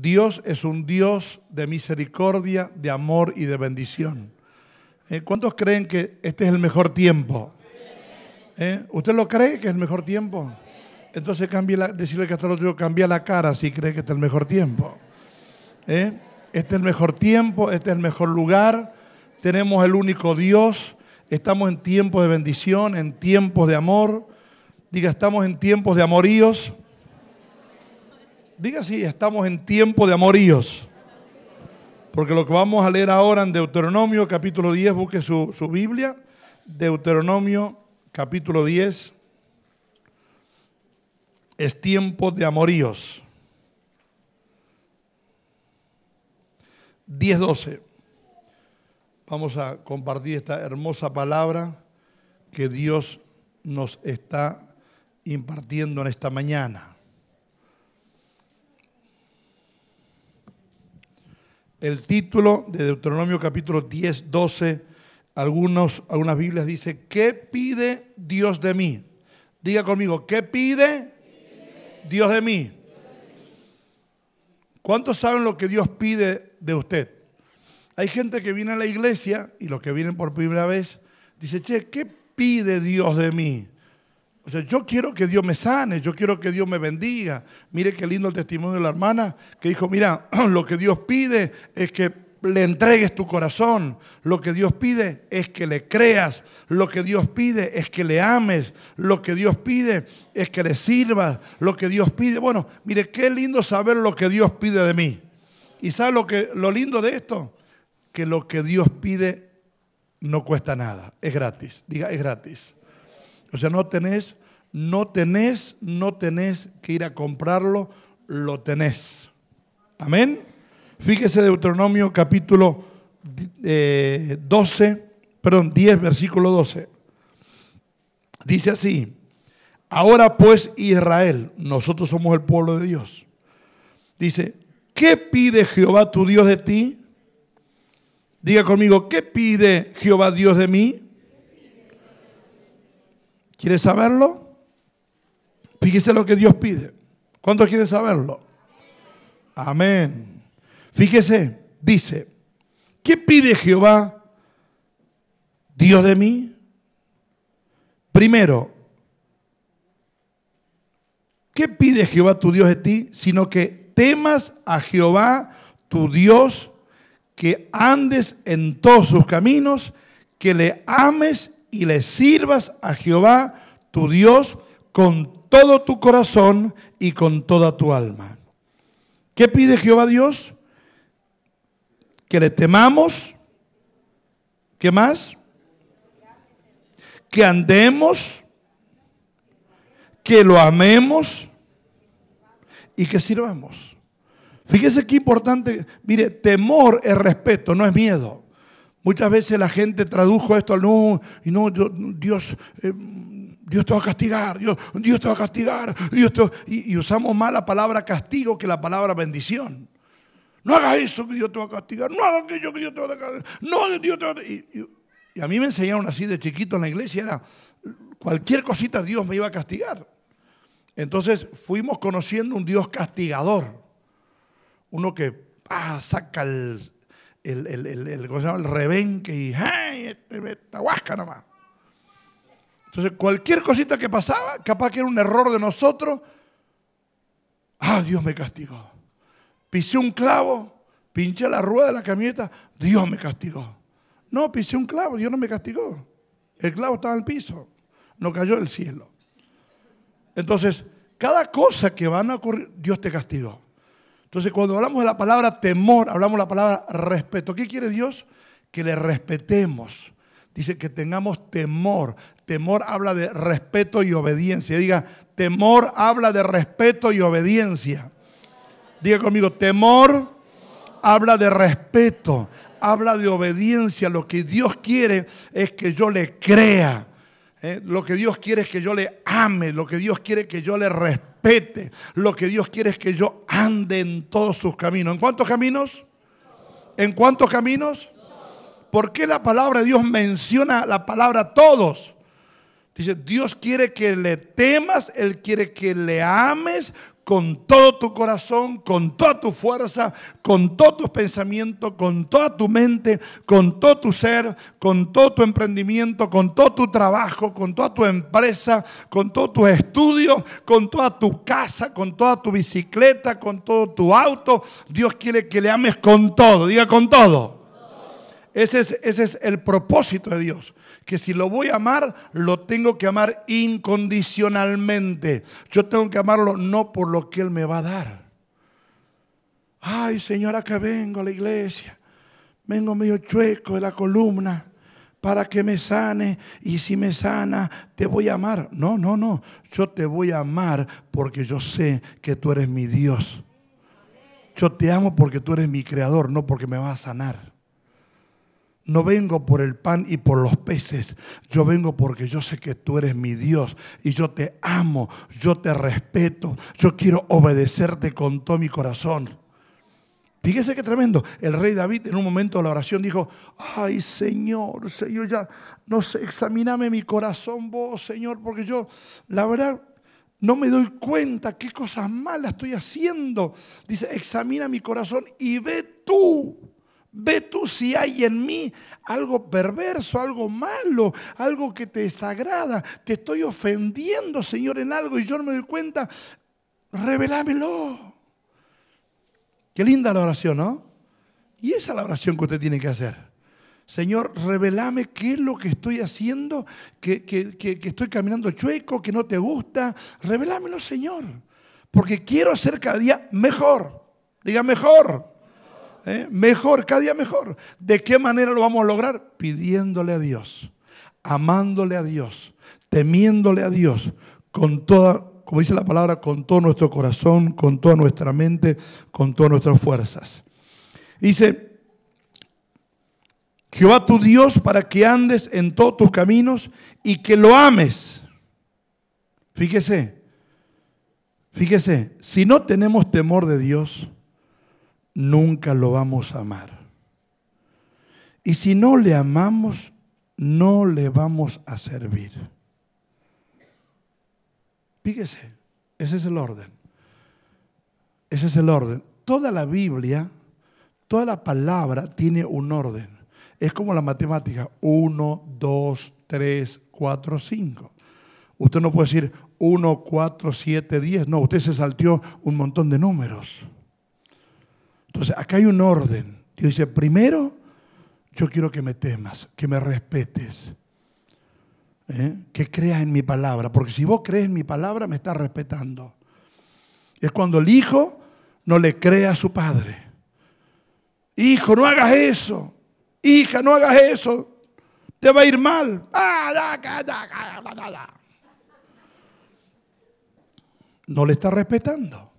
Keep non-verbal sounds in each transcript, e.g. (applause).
Dios es un Dios de misericordia, de amor y de bendición. ¿Eh? ¿Cuántos creen que este es el mejor tiempo? ¿Eh? ¿Usted lo cree que es el mejor tiempo? Entonces cambie decirle que hasta el otro cambia la cara si cree que este es el mejor tiempo. ¿Eh? Este es el mejor tiempo, este es el mejor lugar. Tenemos el único Dios. Estamos en tiempos de bendición, en tiempos de amor. Diga, estamos en tiempos de amoríos Diga si estamos en tiempo de amoríos. Porque lo que vamos a leer ahora en Deuteronomio capítulo 10, busque su, Biblia. Deuteronomio capítulo 10. Es tiempo de amoríos. 10-12. Vamos a compartir esta hermosa palabra que Dios nos está impartiendo en esta mañana. el título de Deuteronomio capítulo 10, 12, algunos, algunas Biblias dice, ¿qué pide Dios de mí? Diga conmigo, ¿qué pide Dios de mí? ¿Cuántos saben lo que Dios pide de usted? Hay gente que viene a la iglesia y los que vienen por primera vez dice, che, ¿qué pide Dios de mí? yo quiero que Dios me sane, yo quiero que Dios me bendiga. Mire qué lindo el testimonio de la hermana que dijo, mira, (clears throat) lo que Dios pide es que le entregues tu corazón, lo que Dios pide es que le creas, lo que Dios pide es que le ames, lo que Dios pide es que le sirvas, lo que Dios pide, bueno, mire qué lindo saber lo que Dios pide de mí. ¿Y sabe lo, que, lo lindo de esto? Que lo que Dios pide no cuesta nada, es gratis, diga, es gratis. O sea, no tenés, no tenés, no tenés que ir a comprarlo, lo tenés. Amén. Fíjese Deuteronomio capítulo 12, eh, perdón, 10, versículo 12. Dice así, ahora pues Israel, nosotros somos el pueblo de Dios. Dice, ¿qué pide Jehová tu Dios de ti? Diga conmigo, ¿qué pide Jehová Dios de mí? ¿Quieres saberlo? Fíjese lo que Dios pide. ¿Cuántos quieren saberlo? Amén. Fíjese, dice, ¿qué pide Jehová, Dios de mí? Primero, ¿qué pide Jehová tu Dios de ti? Sino que temas a Jehová tu Dios, que andes en todos sus caminos, que le ames y le sirvas a Jehová tu Dios con todo tu corazón y con toda tu alma. ¿Qué pide Jehová Dios? Que le temamos. ¿Qué más? Que andemos, que lo amemos y que sirvamos. Fíjese qué importante. Mire, temor es respeto, no es miedo. Muchas veces la gente tradujo esto al no, y no, Dios, eh, Dios te va a castigar, Dios, Dios te va a castigar, Dios te y, usamos más la palabra castigo que la palabra bendición. No hagas eso que Dios te va a castigar, no hagas aquello que Dios te va a castigar, no Dios Y, y, a mí me enseñaron así de chiquito en la iglesia, era cualquier cosita Dios me iba a castigar. Entonces fuimos conociendo un Dios castigador, uno que ah, saca el, el, el, el, el, rebenque y ¡ay! esta huasca nomás. Entonces, cualquier cosita que pasaba, capaz que era un error de nosotros, ¡ah, Dios me castigó! Pisé un clavo, pinché la rueda de la camioneta, Dios me castigó. No, pisé un clavo, Dios no me castigó. El clavo estaba en el piso, no cayó del cielo. Entonces, cada cosa que van a ocurrir, Dios te castigó. Entonces, cuando hablamos de la palabra temor, hablamos de la palabra respeto. ¿Qué quiere Dios? Que le respetemos. Dice que tengamos temor. Temor habla de respeto y obediencia. Diga, temor habla de respeto y obediencia. Diga conmigo, temor habla de respeto, habla de obediencia. Lo que Dios quiere es que yo le crea ¿eh? lo que Dios quiere es que yo le ame, lo que Dios quiere es que yo le respete, lo que Dios quiere es que yo ande en todos sus caminos. ¿En cuántos caminos? ¿En cuántos caminos? ¿Por qué la palabra de Dios menciona la palabra todos? Dice, Dios quiere que le temas, Él quiere que le ames con todo tu corazón, con toda tu fuerza, con todos tus pensamientos, con toda tu mente, con todo tu ser, con todo tu emprendimiento, con todo tu trabajo, con toda tu empresa, con todos tus estudios, con toda tu casa, con toda tu bicicleta, con todo tu auto. Dios quiere que le ames con todo, diga con todo. Ese es, ese es el propósito de Dios que si lo voy a amar, lo tengo que amar incondicionalmente. Yo tengo que amarlo no por lo que Él me va a dar. Ay, señora, que vengo a la iglesia. Vengo medio chueco de la columna para que me sane y si me sana te voy a amar. No, no, no. Yo te voy a amar porque yo sé que tú eres mi Dios. Yo te amo porque tú eres mi creador, no porque me vas a sanar no vengo por el pan y por los peces, yo vengo porque yo sé que tú eres mi Dios y yo te amo, yo te respeto, yo quiero obedecerte con todo mi corazón. Fíjese qué tremendo. El rey David en un momento de la oración dijo, ay Señor, Señor, ya, no sé, examiname mi corazón vos, Señor, porque yo, la verdad, no me doy cuenta qué cosas malas estoy haciendo. Dice, examina mi corazón y ve tú Ve tú si hay en mí algo perverso, algo malo, algo que te desagrada. Te estoy ofendiendo, Señor, en algo y yo no me doy cuenta. Revelámelo. Qué linda la oración, ¿no? Y esa es la oración que usted tiene que hacer. Señor, revelame qué es lo que estoy haciendo, que, estoy caminando chueco, que no te gusta. Revelámelo, Señor. Porque quiero ser cada día mejor. Diga mejor. ¿Eh? mejor, cada día mejor. ¿De qué manera lo vamos a lograr? Pidiéndole a Dios, amándole a Dios, temiéndole a Dios, con toda, como dice la palabra, con todo nuestro corazón, con toda nuestra mente, con todas nuestras fuerzas. Dice, Jehová tu Dios para que andes en todos tus caminos y que lo ames. Fíjese, fíjese, si no tenemos temor de Dios, nunca lo vamos a amar. Y si no le amamos, no le vamos a servir. Fíjese, ese es el orden. Ese es el orden. Toda la Biblia, toda la palabra tiene un orden. Es como la matemática, Uno, dos, tres, cuatro, cinco. Usted no puede decir uno, cuatro, siete, diez. No, usted se salteó un montón de números. Entonces, acá hay un orden. Dios dice, primero, yo quiero que me temas, que me respetes, ¿eh? que creas en mi palabra, porque si vos crees en mi palabra, me estás respetando. Es cuando el hijo no le cree a su padre. Hijo, no hagas eso. Hija, no hagas eso. Te va a ir mal. Ah, no le está respetando.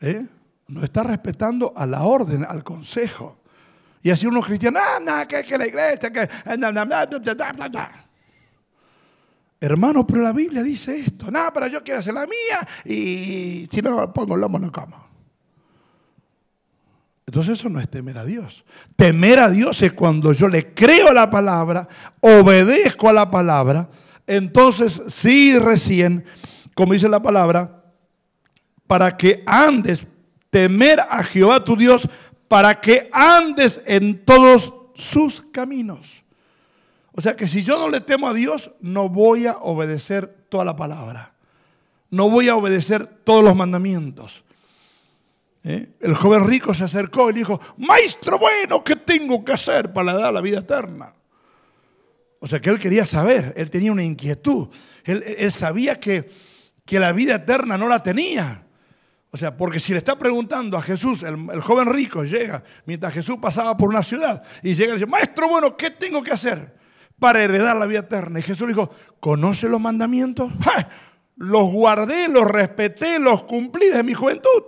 ¿Eh? No está respetando a la orden, al consejo. Y así unos cristianos, ah, que, que la iglesia, que... Eh, Hermano, pero la Biblia dice esto. No, pero yo quiero hacer la mía y si no pongo el lomo la cama! Entonces eso no es temer a Dios. Temer a Dios es cuando yo le creo la palabra, obedezco a la palabra, entonces sí recién, como dice la palabra, para que andes temer a Jehová tu Dios para que andes en todos sus caminos. O sea que si yo no le temo a Dios, no voy a obedecer toda la palabra. No voy a obedecer todos los mandamientos. ¿Eh? El joven rico se acercó y dijo, maestro bueno, ¿qué tengo que hacer para dar la vida eterna? O sea que él quería saber, él tenía una inquietud, él, sabía que, que la vida eterna no la tenía. O sea, porque si le está preguntando a Jesús, el, joven rico llega, mientras Jesús pasaba por una ciudad, y llega y dice, maestro, bueno, ¿qué tengo que hacer para heredar la vida eterna? Y Jesús le dijo, ¿conoce los mandamientos? (laughs) Los guardé, los respeté, los cumplí desde mi juventud.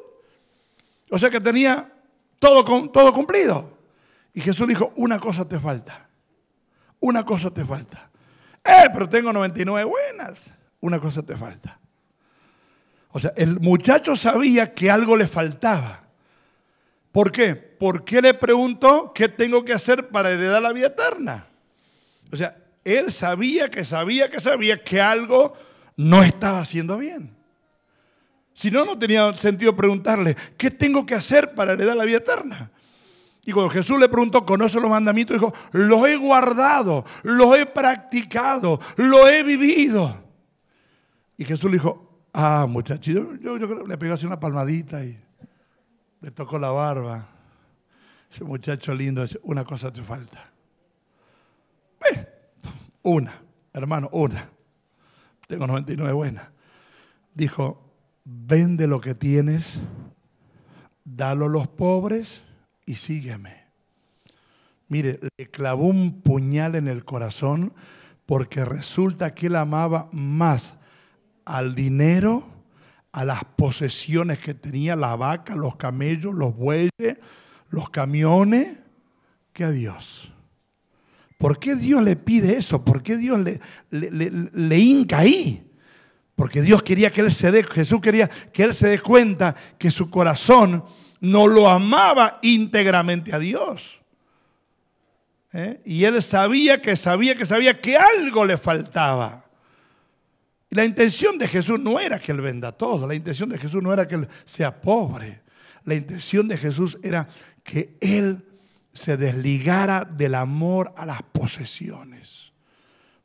O sea que tenía todo, todo cumplido. Y Jesús le dijo, una cosa te falta, una cosa te falta. Eh, pero tengo 99 buenas, una cosa te falta. O sea, el muchacho sabía que algo le faltaba. ¿Por qué? ¿Por qué le preguntó qué tengo que hacer para heredar la vida eterna? O sea, él sabía que sabía que sabía que algo no estaba haciendo bien. Si no, no tenía sentido preguntarle, ¿qué tengo que hacer para heredar la vida eterna? Y cuando Jesús le preguntó, ¿conoce los mandamientos? Dijo, los he guardado, los he practicado, los he vivido. Y Jesús le dijo, Ah, muchacho, yo, creo que le pegó así una palmadita y le tocó la barba. Ese muchacho lindo, una cosa te falta. Eh, una, hermano, una. Tengo 99 buenas. Dijo, vende lo que tienes, dalo a los pobres y sígueme. Mire, le clavó un puñal en el corazón porque resulta que él amaba más al dinero, a las posesiones que tenía, la vaca, los camellos, los bueyes, los camiones, que a Dios. ¿Por qué Dios le pide eso? ¿Por qué Dios le, le, hinca ahí? Porque Dios quería que él se dé, Jesús quería que él se dé cuenta que su corazón no lo amaba íntegramente a Dios. ¿Eh? Y él sabía que sabía que sabía que algo le faltaba. La intención de Jesús no era que Él venda todo, la intención de Jesús no era que Él sea pobre, la intención de Jesús era que Él se desligara del amor a las posesiones.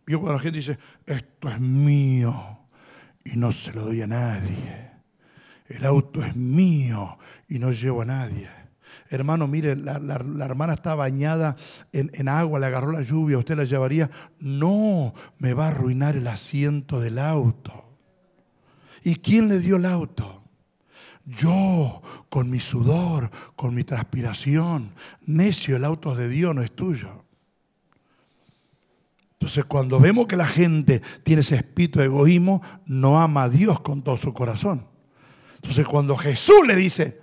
Yo cuando la gente dice, esto es mío y no se lo doy a nadie, el auto es mío y no llevo a nadie hermano, mire, la, hermana está bañada en, en, agua, le agarró la lluvia, usted la llevaría. No, me va a arruinar el asiento del auto. ¿Y quién le dio el auto? Yo, con mi sudor, con mi transpiración. Necio, el auto es de Dios, no es tuyo. Entonces, cuando vemos que la gente tiene ese espíritu de egoísmo, no ama a Dios con todo su corazón. Entonces, cuando Jesús le dice,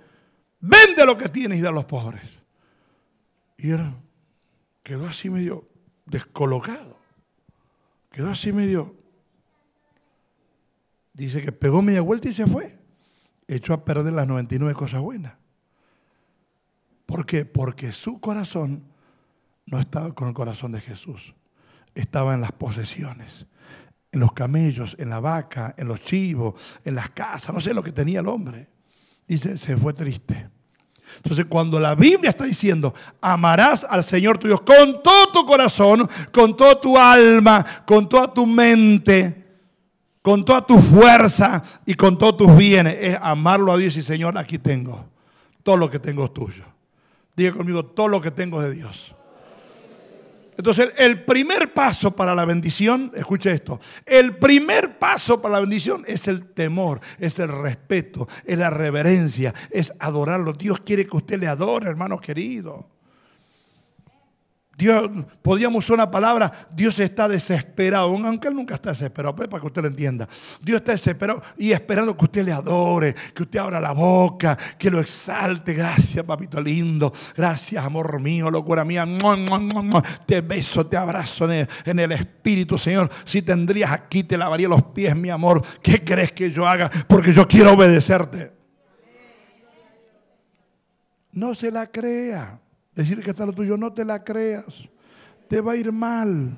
Vende lo que tienes y da a los pobres. Y era, quedó así medio descolocado. Quedó así medio. Dice que pegó media vuelta y se fue. Echó a perder las 99 cosas buenas. ¿Por qué? Porque su corazón no estaba con el corazón de Jesús. Estaba en las posesiones, en los camellos, en la vaca, en los chivos, en las casas, no sé lo que tenía el hombre dice, se fue triste. Entonces, cuando la Biblia está diciendo, amarás al Señor tu Dios con todo tu corazón, con toda tu alma, con toda tu mente, con toda tu fuerza y con todos tus bienes, es amarlo a Dios y Señor, aquí tengo. Todo lo que tengo es tuyo. Diga conmigo, todo lo que tengo de Dios. Entonces, el primer paso para la bendición, escuche esto, el primer paso para la bendición es el temor, es el respeto, es la reverencia, es adorarlo. Dios quiere que usted le adore, hermano querido. Dios, podíamos usar una palabra, Dios está desesperado, aunque Él nunca está desesperado, pues, para que usted lo entienda. Dios está desesperado y esperando que usted le adore, que usted abra la boca, que lo exalte. Gracias, papito lindo. Gracias, amor mío, locura mía. Te beso, te abrazo en el, Espíritu, Señor. Si tendrías aquí, te lavaría los pies, mi amor. ¿Qué crees que yo haga? Porque yo quiero obedecerte. No se la crea. Decir que está lo tuyo, no te la creas. Te va a ir mal.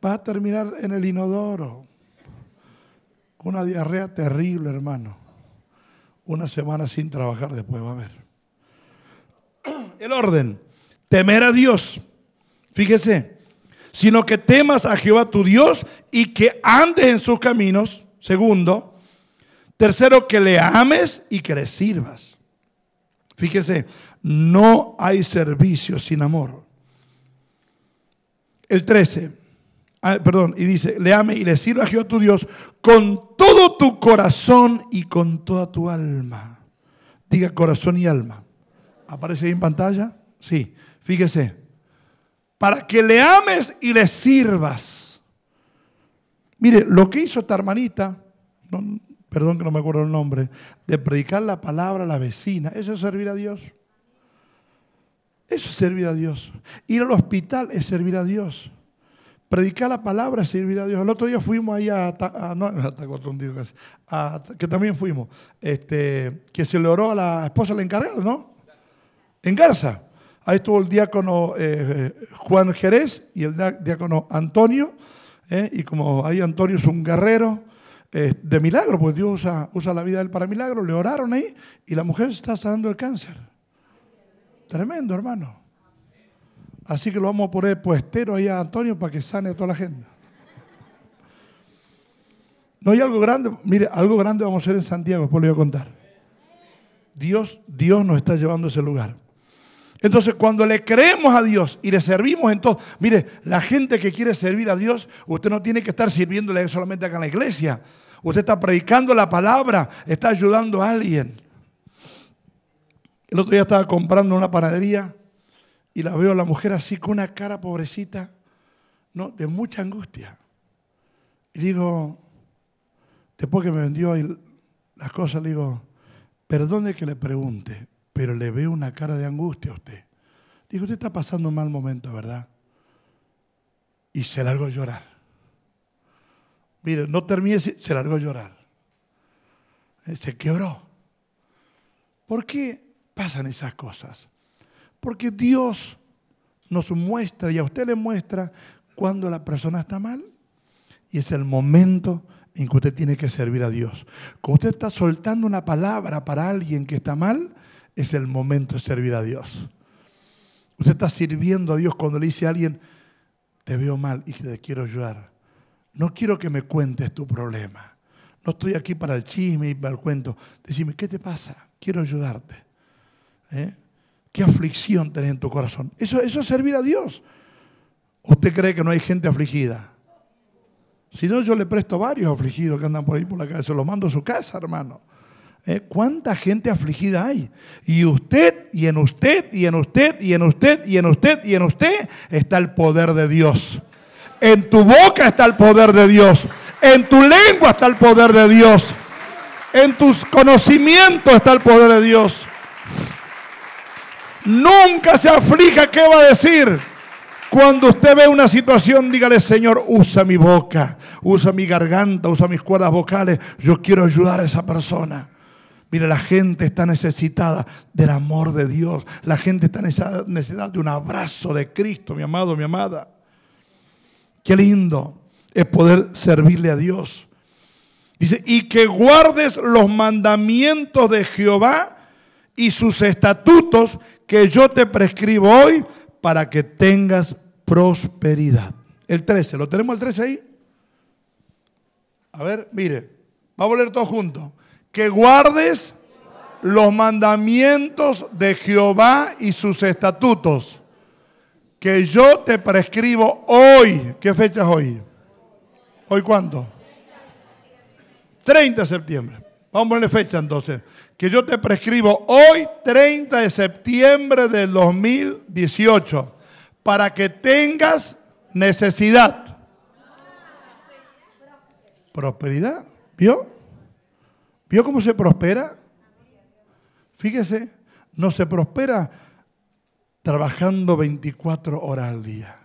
Vas a terminar en el inodoro. una diarrea terrible, hermano. Una semana sin trabajar después, va a ver. (clears throat) El orden. Temer a Dios. Fíjese. Sino que temas a Jehová tu Dios y que andes en sus caminos. Segundo. Tercero, que le ames y que le sirvas. Fíjese, no hay servicio sin amor. El 13, ah, perdón, y dice, le ame y le sirva a Jehová tu Dios con todo tu corazón y con toda tu alma. Diga corazón y alma. ¿Aparece ahí en pantalla? Sí, fíjese. Para que le ames y le sirvas. Mire, lo que hizo esta hermanita, perdón que no me acuerdo el nombre, de predicar la palabra a la vecina, eso es servir a Dios. Eso es servir a Dios. Ir al hospital es servir a Dios. Predicar la palabra es servir a Dios. El otro día fuimos ahí a, a, no, a que también fuimos, este, que se le oró a la esposa del encargado, ¿no? En Garza. Ahí estuvo el diácono eh, eh, Juan Jerez y el diácono Antonio. Eh, y como ahí Antonio es un guerrero de milagro, pues Dios usa, la vida de él para milagro. Le oraron ahí y la mujer está sanando el cáncer. Tremendo, hermano. Así que lo vamos a poner puestero ahí a Antonio para que sane toda la agenda. No hay algo grande, mire, algo grande vamos a hacer en Santiago, después lo voy a contar. Dios, Dios nos está llevando a ese lugar. Entonces, cuando le creemos a Dios y le servimos, entonces, mire, la gente que quiere servir a Dios, usted no tiene que estar sirviéndole solamente acá en la iglesia. Usted está predicando la palabra, está ayudando a alguien. El otro día estaba comprando una panadería y la veo a la mujer así con una cara pobrecita, ¿no? de mucha angustia. Y digo, después que me vendió las cosas, le digo, perdone que le pregunte, pero le veo una cara de angustia a usted. Digo, usted está pasando un mal momento, ¿verdad? Y se largó a llorar. Mire, no termine, se largó a llorar. Eh, se quebró. ¿Por qué? pasan esas cosas. Porque Dios nos muestra y a usted le muestra cuando la persona está mal. Y es el momento en que usted tiene que servir a Dios. Cuando usted está soltando una palabra para alguien que está mal, es el momento de servir a Dios. Usted está sirviendo a Dios cuando le dice a alguien, te veo mal y te quiero ayudar. No quiero que me cuentes tu problema. No estoy aquí para el chisme y para el cuento. Decime, ¿qué te pasa? Quiero ayudarte. ¿Eh? ¿Qué aflicción tenés en tu corazón? Eso, eso es servir a Dios. ¿Usted cree que no hay gente afligida? Si no, yo le presto varios afligidos que andan por ahí por la calle, se los mando a su casa, hermano. ¿Eh? ¿Cuánta gente afligida hay? Y usted, y en usted, y en usted, y en usted, y en usted, y en usted está el poder de Dios. En tu boca está el poder de Dios. En tu lengua está el poder de Dios. En tus conocimientos está el poder de Dios. Nunca se aflija qué va a decir. Cuando usted ve una situación, dígale, Señor, usa mi boca, usa mi garganta, usa mis cuerdas vocales. Yo quiero ayudar a esa persona. Mire, la gente está necesitada del amor de Dios. La gente está necesitada de un abrazo de Cristo, mi amado, mi amada. Qué lindo es poder servirle a Dios. Dice, y que guardes los mandamientos de Jehová y sus estatutos que yo te prescribo hoy para que tengas prosperidad. El 13, ¿lo tenemos el 13 ahí? A ver, mire, vamos a leer todos juntos. Que guardes los mandamientos de Jehová y sus estatutos, que yo te prescribo hoy. ¿Qué fecha es hoy? ¿Hoy cuánto? 30 de septiembre. Vamos a ponerle fecha entonces que yo te prescribo hoy, 30 de septiembre del 2018, para que tengas necesidad. Prosperidad. ¿Vio? ¿Vio cómo se prospera? Fíjese, no se prospera trabajando 24 horas al día.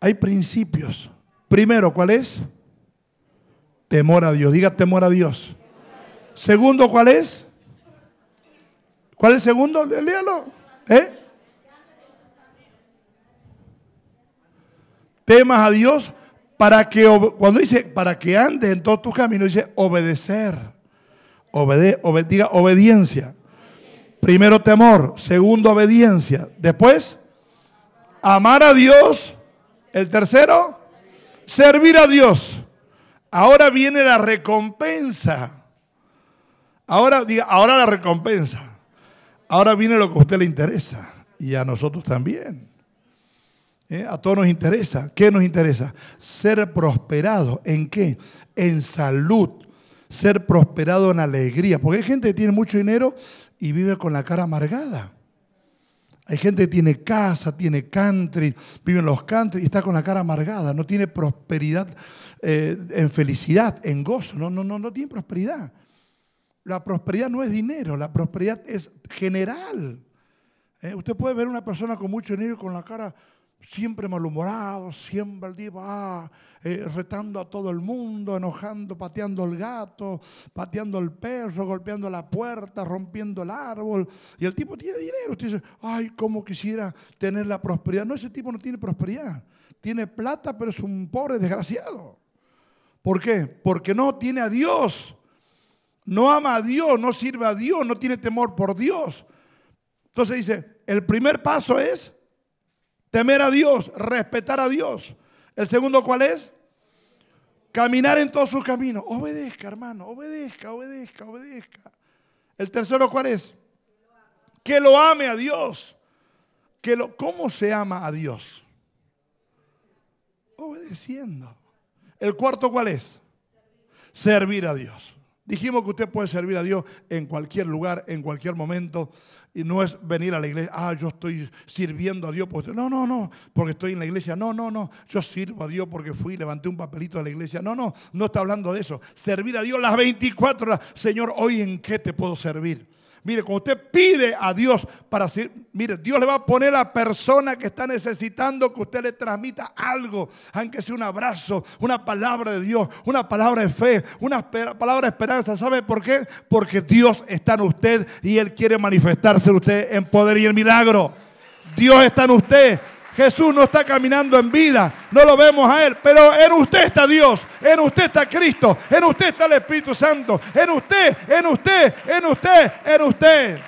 Hay principios. Primero, ¿cuál es? Temor a Dios. Diga temor a Dios. Segundo, ¿cuál es? ¿Cuál es el segundo? Léalo. ¿Eh? Temas a Dios para que, cuando dice, para que andes en todos tus caminos, dice obedecer. Obede, obediencia. Primero temor, segundo obediencia. Después, amar a Dios. El tercero, servir a Dios. Ahora viene la recompensa. Ahora, diga, ahora la recompensa. Ahora viene lo que a usted le interesa y a nosotros también. ¿Eh? A todos nos interesa. ¿Qué nos interesa? Ser prosperado. ¿En qué? En salud. Ser prosperado en alegría. Porque hay gente que tiene mucho dinero y vive con la cara amargada. Hay gente que tiene casa, tiene country, vive en los country y está con la cara amargada. No tiene prosperidad eh, en felicidad, en gozo. No, no, no, no tiene prosperidad la prosperidad no es dinero, la prosperidad es general. Eh, usted puede ver una persona con mucho dinero con la cara siempre malhumorado, siempre al día ah, retando a todo el mundo, enojando, pateando al gato, pateando al perro, golpeando la puerta, rompiendo el árbol. Y el tipo tiene dinero. Usted dice, ay, cómo quisiera tener la prosperidad. No, ese tipo no tiene prosperidad. Tiene plata, pero es un pobre desgraciado. ¿Por qué? Porque no tiene a Dios no ama a Dios, no sirve a Dios, no tiene temor por Dios. Entonces dice, el primer paso es temer a Dios, respetar a Dios. El segundo cuál es? Caminar en todos sus caminos. Obedezca, hermano, obedezca, obedezca, obedezca. El tercero cuál es? Que lo ame a Dios. Que lo, ¿Cómo se ama a Dios? Obedeciendo. El cuarto cuál es? Servir a Dios. Dijimos que usted puede servir a Dios en cualquier lugar, en cualquier momento, y no es venir a la iglesia, ah, yo estoy sirviendo a Dios, porque no, no, no, porque estoy en la iglesia, no, no, no, yo sirvo a Dios porque fui, levanté un papelito de la iglesia, no, no, no está hablando de eso, servir a Dios las 24 horas, Señor, hoy en qué te puedo servir. Mire, cuando usted pide a Dios para decir, mire, Dios le va a poner a la persona que está necesitando que usted le transmita algo, aunque sea un abrazo, una palabra de Dios, una palabra de fe, una palabra de esperanza. ¿Sabe por qué? Porque Dios está en usted y Él quiere manifestarse en usted en poder y en milagro. Dios está en usted Jesús no está caminando en vida, no lo vemos a Él, pero en usted está Dios, en usted está Cristo, en usted está el Espíritu Santo, en usted, en usted, en usted, en usted.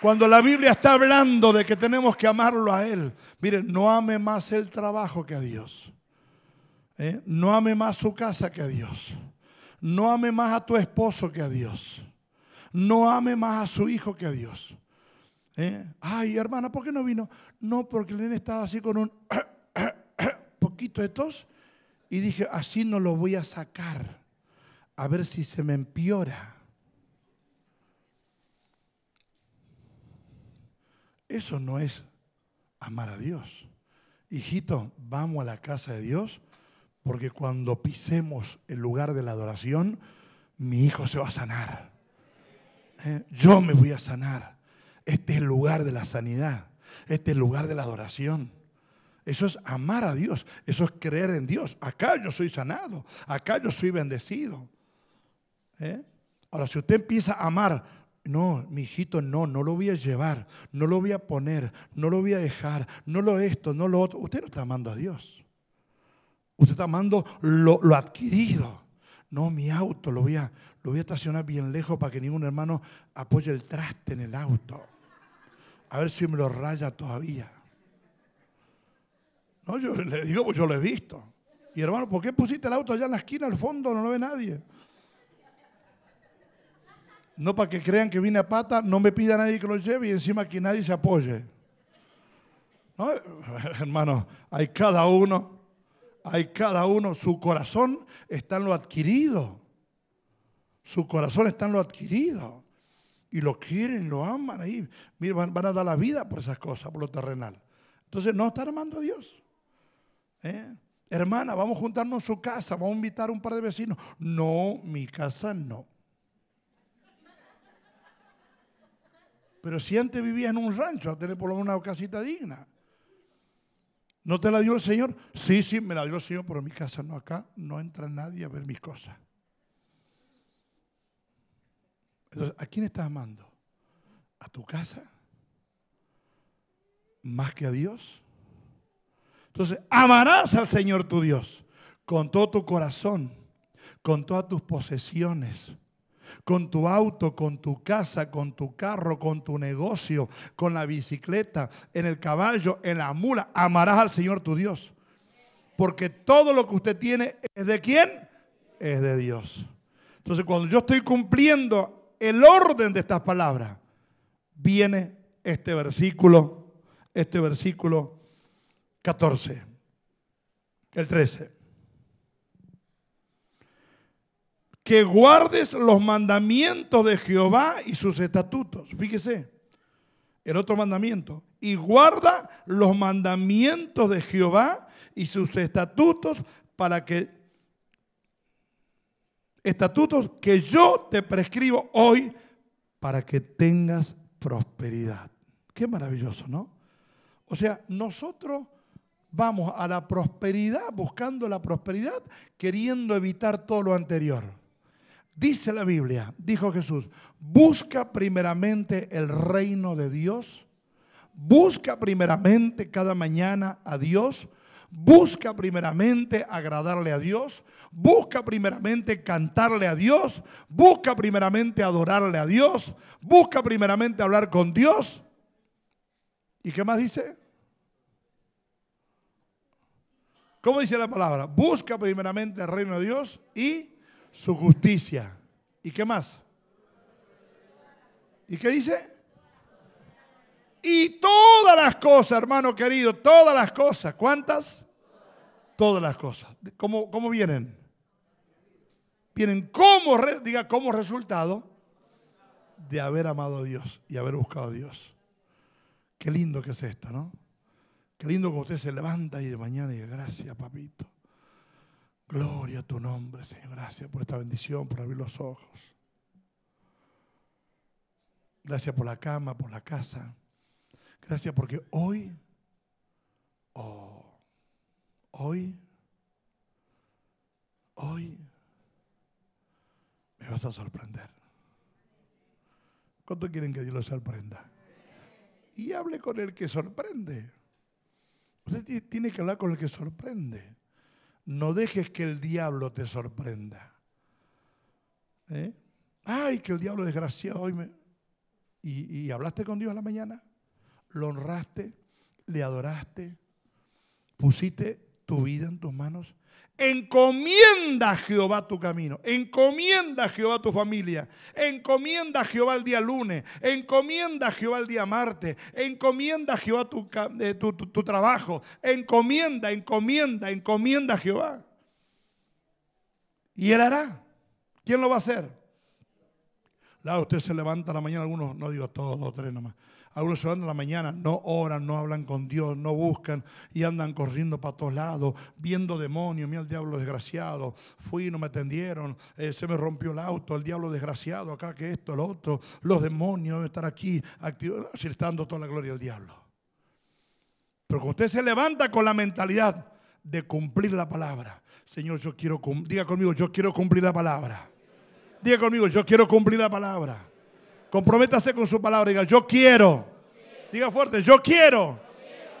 Cuando la Biblia está hablando de que tenemos que amarlo a Él, miren, no ame más el trabajo que a Dios. ¿eh? No ame más su casa que a Dios. No ame más a tu esposo que a Dios. No ame más a su hijo que a Dios. ¿Eh? Ay, hermana, ¿por qué no vino? No, porque el nene estaba así con un (coughs) poquito de tos y dije, así no lo voy a sacar, a ver si se me empeora. Eso no es amar a Dios. Hijito, vamos a la casa de Dios porque cuando pisemos el lugar de la adoración, mi hijo se va a sanar. ¿Eh? Yo me voy a sanar. Este es el lugar de la sanidad. Este es el lugar de la adoración. Eso es amar a Dios. Eso es creer en Dios. Acá yo soy sanado. Acá yo soy bendecido. ¿Eh? Ahora, si usted empieza a amar, no, mi hijito, no, no lo voy a llevar, no lo voy a poner, no lo voy a dejar, no lo esto, no lo otro. Usted no está amando a Dios. Usted está amando lo, lo adquirido. No, mi auto lo voy a, lo voy a estacionar bien lejos para que ningún hermano apoye el traste en el auto. A ver si me lo raya todavía. No, yo le digo, pues yo lo he visto. Y hermano, ¿por qué pusiste el auto allá en la esquina, al fondo? No lo ve nadie. No para que crean que vine a pata, no me pida nadie que lo lleve y encima que nadie se apoye. ¿No? (laughs) Hermano, hay cada uno, hay cada uno, su corazón está en lo adquirido. Su corazón está en lo adquirido. Y lo quieren, lo aman ahí. Mira, van, a dar la vida por esas cosas, por lo terrenal. Entonces no están amando a Dios. ¿Eh? Hermana, vamos a juntarnos en su casa, vamos a invitar a un par de vecinos. No, mi casa no. Pero si antes vivía en un rancho, a tener por lo menos una casita digna. ¿No te la dio el Señor? Sí, sí, me la dio el Señor, pero mi casa no acá, no entra nadie a ver mis cosas. Entonces, ¿a quién estás amando? ¿A tu casa? ¿Más que a Dios? Entonces, amarás al Señor tu Dios con todo tu corazón, con todas tus posesiones, con tu auto, con tu casa, con tu carro, con tu negocio, con la bicicleta, en el caballo, en la mula. Amarás al Señor tu Dios. Porque todo lo que usted tiene es de quién? Es de Dios. Entonces, cuando yo estoy cumpliendo el orden de estas palabras, viene este versículo, este versículo 14, el 13. Que guardes los mandamientos de Jehová y sus estatutos. Fíjese, el otro mandamiento. Y guarda los mandamientos de Jehová y sus estatutos para que estatutos que yo te prescribo hoy para que tengas prosperidad. Qué maravilloso, ¿no? O sea, nosotros vamos a la prosperidad, buscando la prosperidad, queriendo evitar todo lo anterior. Dice la Biblia, dijo Jesús, busca primeramente el reino de Dios, busca primeramente cada mañana a Dios, busca primeramente agradarle a Dios, Busca primeramente cantarle a Dios, busca primeramente adorarle a Dios, busca primeramente hablar con Dios. ¿Y qué más dice? ¿Cómo dice la palabra? Busca primeramente el reino de Dios y su justicia. ¿Y qué más? ¿Y qué dice? Y todas las cosas, hermano querido, todas las cosas. ¿Cuántas? Todas las cosas. ¿Cómo, cómo vienen? tienen como, diga, como resultado de haber amado a Dios y haber buscado a Dios. Qué lindo que es esto, ¿no? Qué lindo como usted se levanta y de mañana y gracias, papito. Gloria a tu nombre, Señor. Gracias por esta bendición, por abrir los ojos. Gracias por la cama, por la casa. Gracias porque hoy, oh, hoy, hoy vas a sorprender. ¿Cuánto quieren que Dios lo sorprenda? Y hable con el que sorprende. Usted tiene que hablar con el que sorprende. No dejes que el diablo te sorprenda. ¿Eh? Ay, que el diablo desgraciado. Y, y, hablaste con Dios la mañana. Lo honraste, le adoraste, pusiste tu vida en tus manos. Encomienda a Jehová tu camino, encomienda a Jehová tu familia, encomienda a Jehová el día lunes, encomienda a Jehová el día martes, encomienda a Jehová tu, eh, tu, trabajo, encomienda, encomienda, encomienda a Jehová. Y él hará. ¿Quién lo va a hacer? La, usted se levanta la mañana, algunos, no digo todos, dos, tres nomás. Algunos se van en la mañana, no oran, no hablan con Dios, no buscan y andan corriendo para todos lados, viendo demonios. Mira el diablo desgraciado. Fui, y no me atendieron, eh, se me rompió el auto, el diablo desgraciado, acá que esto, el otro. Los demonios deben estar aquí, activando toda la gloria del diablo. Pero cuando usted se levanta con la mentalidad de cumplir la palabra, Señor, yo quiero, diga conmigo, yo quiero cumplir la palabra. Diga conmigo, yo quiero cumplir la palabra. Comprométase con su palabra. Diga, yo quiero. Diga fuerte, yo quiero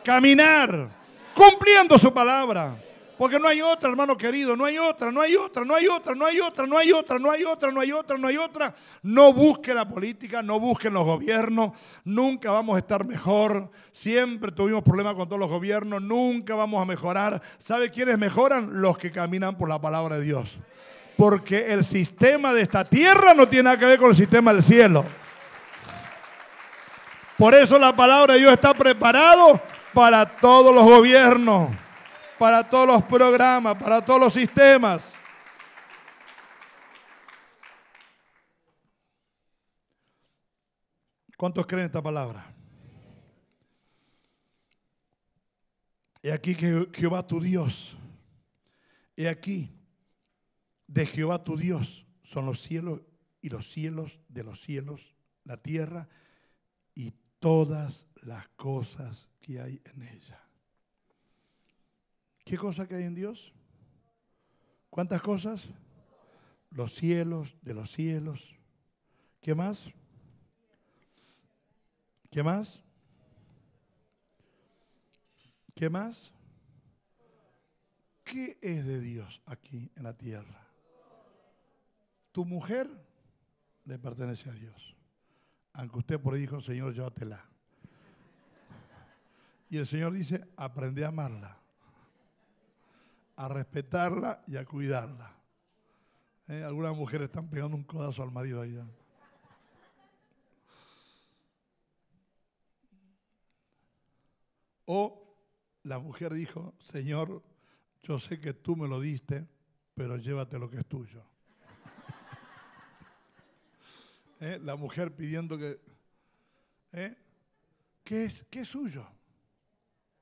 caminar cumpliendo su palabra. Porque no hay otra, hermano querido, no hay otra, no hay otra, no hay otra, no hay otra, no hay otra, no hay otra, no hay otra, no hay otra. No busque la política, no busquen los gobiernos, nunca vamos a estar mejor. Siempre tuvimos problemas con todos los gobiernos, nunca vamos a mejorar. ¿Sabe quiénes mejoran? Los que caminan por la palabra de Dios. Porque el sistema de esta tierra no tiene nada que ver con el sistema del cielo. Por eso la palabra de Dios está preparado para todos los gobiernos, para todos los programas, para todos los sistemas. ¿Cuántos creen esta palabra? Y aquí que Jehová tu Dios. Y aquí de Jehová tu Dios son los cielos y los cielos de los cielos, la tierra y todas las cosas que hay en ella. ¿Qué cosa que hay en Dios? ¿Cuántas cosas? Los cielos de los cielos. ¿Qué más? ¿Qué más? ¿Qué más? ¿Qué es de Dios aquí en la tierra? tu mujer le pertenece a Dios. Aunque usted por ahí dijo, Señor, llévatela. Y el Señor dice, aprende a amarla, a respetarla y a cuidarla. ¿Eh? Algunas mujeres están pegando un codazo al marido allá. ¿eh? O la mujer dijo, Señor, yo sé que tú me lo diste, pero llévate lo que es tuyo. ¿Eh? La mujer pidiendo que... ¿eh? es, ¿Qué es suyo?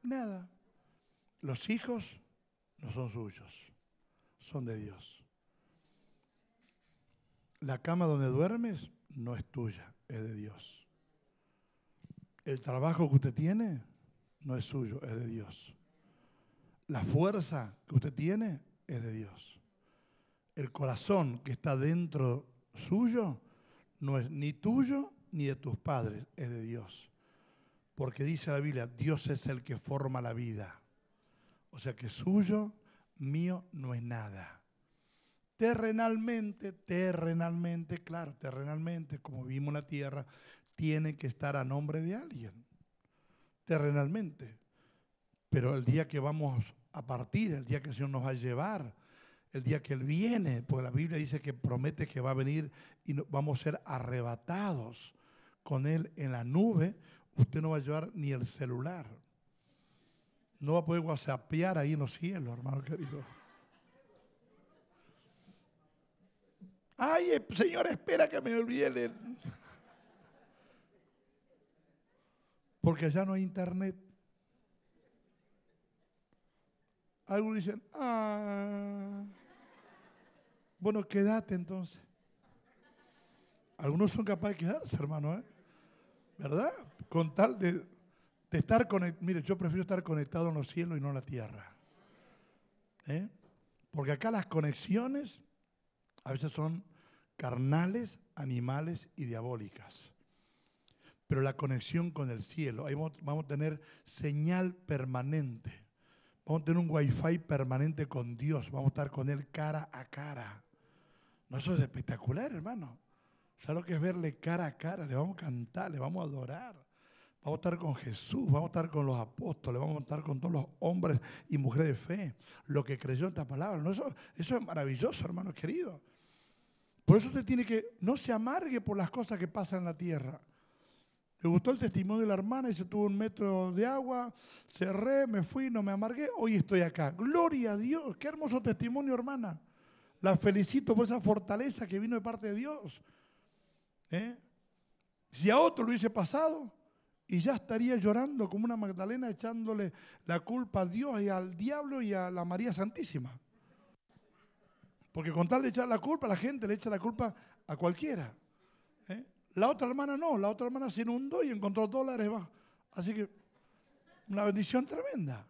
Nada. Los hijos no son suyos, son de Dios. La cama donde duermes no es tuya, es de Dios. El trabajo que usted tiene no es suyo, es de Dios. La fuerza que usted tiene es de Dios. El corazón que está dentro suyo no es ni tuyo ni de tus padres, es de Dios. Porque dice la Biblia, Dios es el que forma la vida. O sea que suyo, mío, no es nada. Terrenalmente, terrenalmente, claro, terrenalmente, como vimos la tierra, tiene que estar a nombre de alguien. Terrenalmente. Pero el día que vamos a partir, el día que el Señor nos va a llevar, el día que Él viene, porque la Biblia dice que promete que va a venir y vamos a ser arrebatados con Él en la nube, usted no va a llevar ni el celular. No va a poder whatsappear ahí en los cielos, hermano querido. Ay, eh, Señor, espera que me olvide. Porque ya no hay internet. Algunos dicen, ah. Bueno, quédate entonces. Algunos son capaces de quedarse, hermano, ¿eh? ¿Verdad? Con tal de, estar conectado. Mire, yo prefiero estar conectado en los cielos y no en la tierra. ¿eh? Porque acá las conexiones a veces son carnales, animales y diabólicas. Pero la conexión con el cielo, ahí vamos, a tener señal permanente. Vamos a tener un wifi permanente con Dios. Vamos a estar con Él cara a cara. No, eso es espectacular, hermano. ¿Sabes lo que es verle cara a cara? Le vamos a cantar, le vamos a adorar. Vamos a estar con Jesús, vamos a estar con los apóstoles, vamos a estar con todos los hombres y mujeres de fe. Lo que creyó en esta palabra. ¿no? Eso, eso es maravilloso, hermano querido. Por eso usted tiene que, no se amargue por las cosas que pasan en la tierra. Le gustó el testimonio de la hermana y se tuvo un metro de agua, cerré, me fui, no me amargué, hoy estoy acá. Gloria a Dios, qué hermoso testimonio, hermana la felicito por esa fortaleza que vino de parte de Dios. ¿eh? Si a otro lo hubiese pasado, y ya estaría llorando como una Magdalena echándole la culpa a Dios y al diablo y a la María Santísima. Porque con tal de echar la culpa, la gente le echa la culpa a cualquiera. ¿eh? La otra hermana no, la otra hermana se inundó y encontró dólares bajo. Así que una bendición tremenda.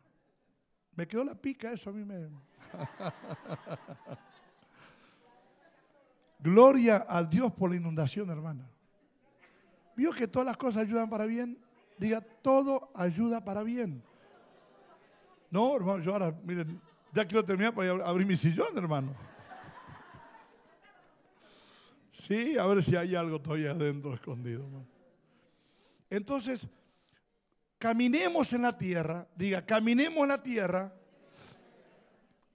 Me quedó la pica, eso a mí me... (laughs) Gloria a Dios por la inundación, hermana. ¿Vio que todas las cosas ayudan para bien? Diga, todo ayuda para bien. No, hermano, yo ahora, miren, ya quiero terminar para abrir mi sillón, hermano. Sí, a ver si hay algo todavía adentro escondido. Hermano. Entonces, caminemos en la tierra, diga, caminemos en la tierra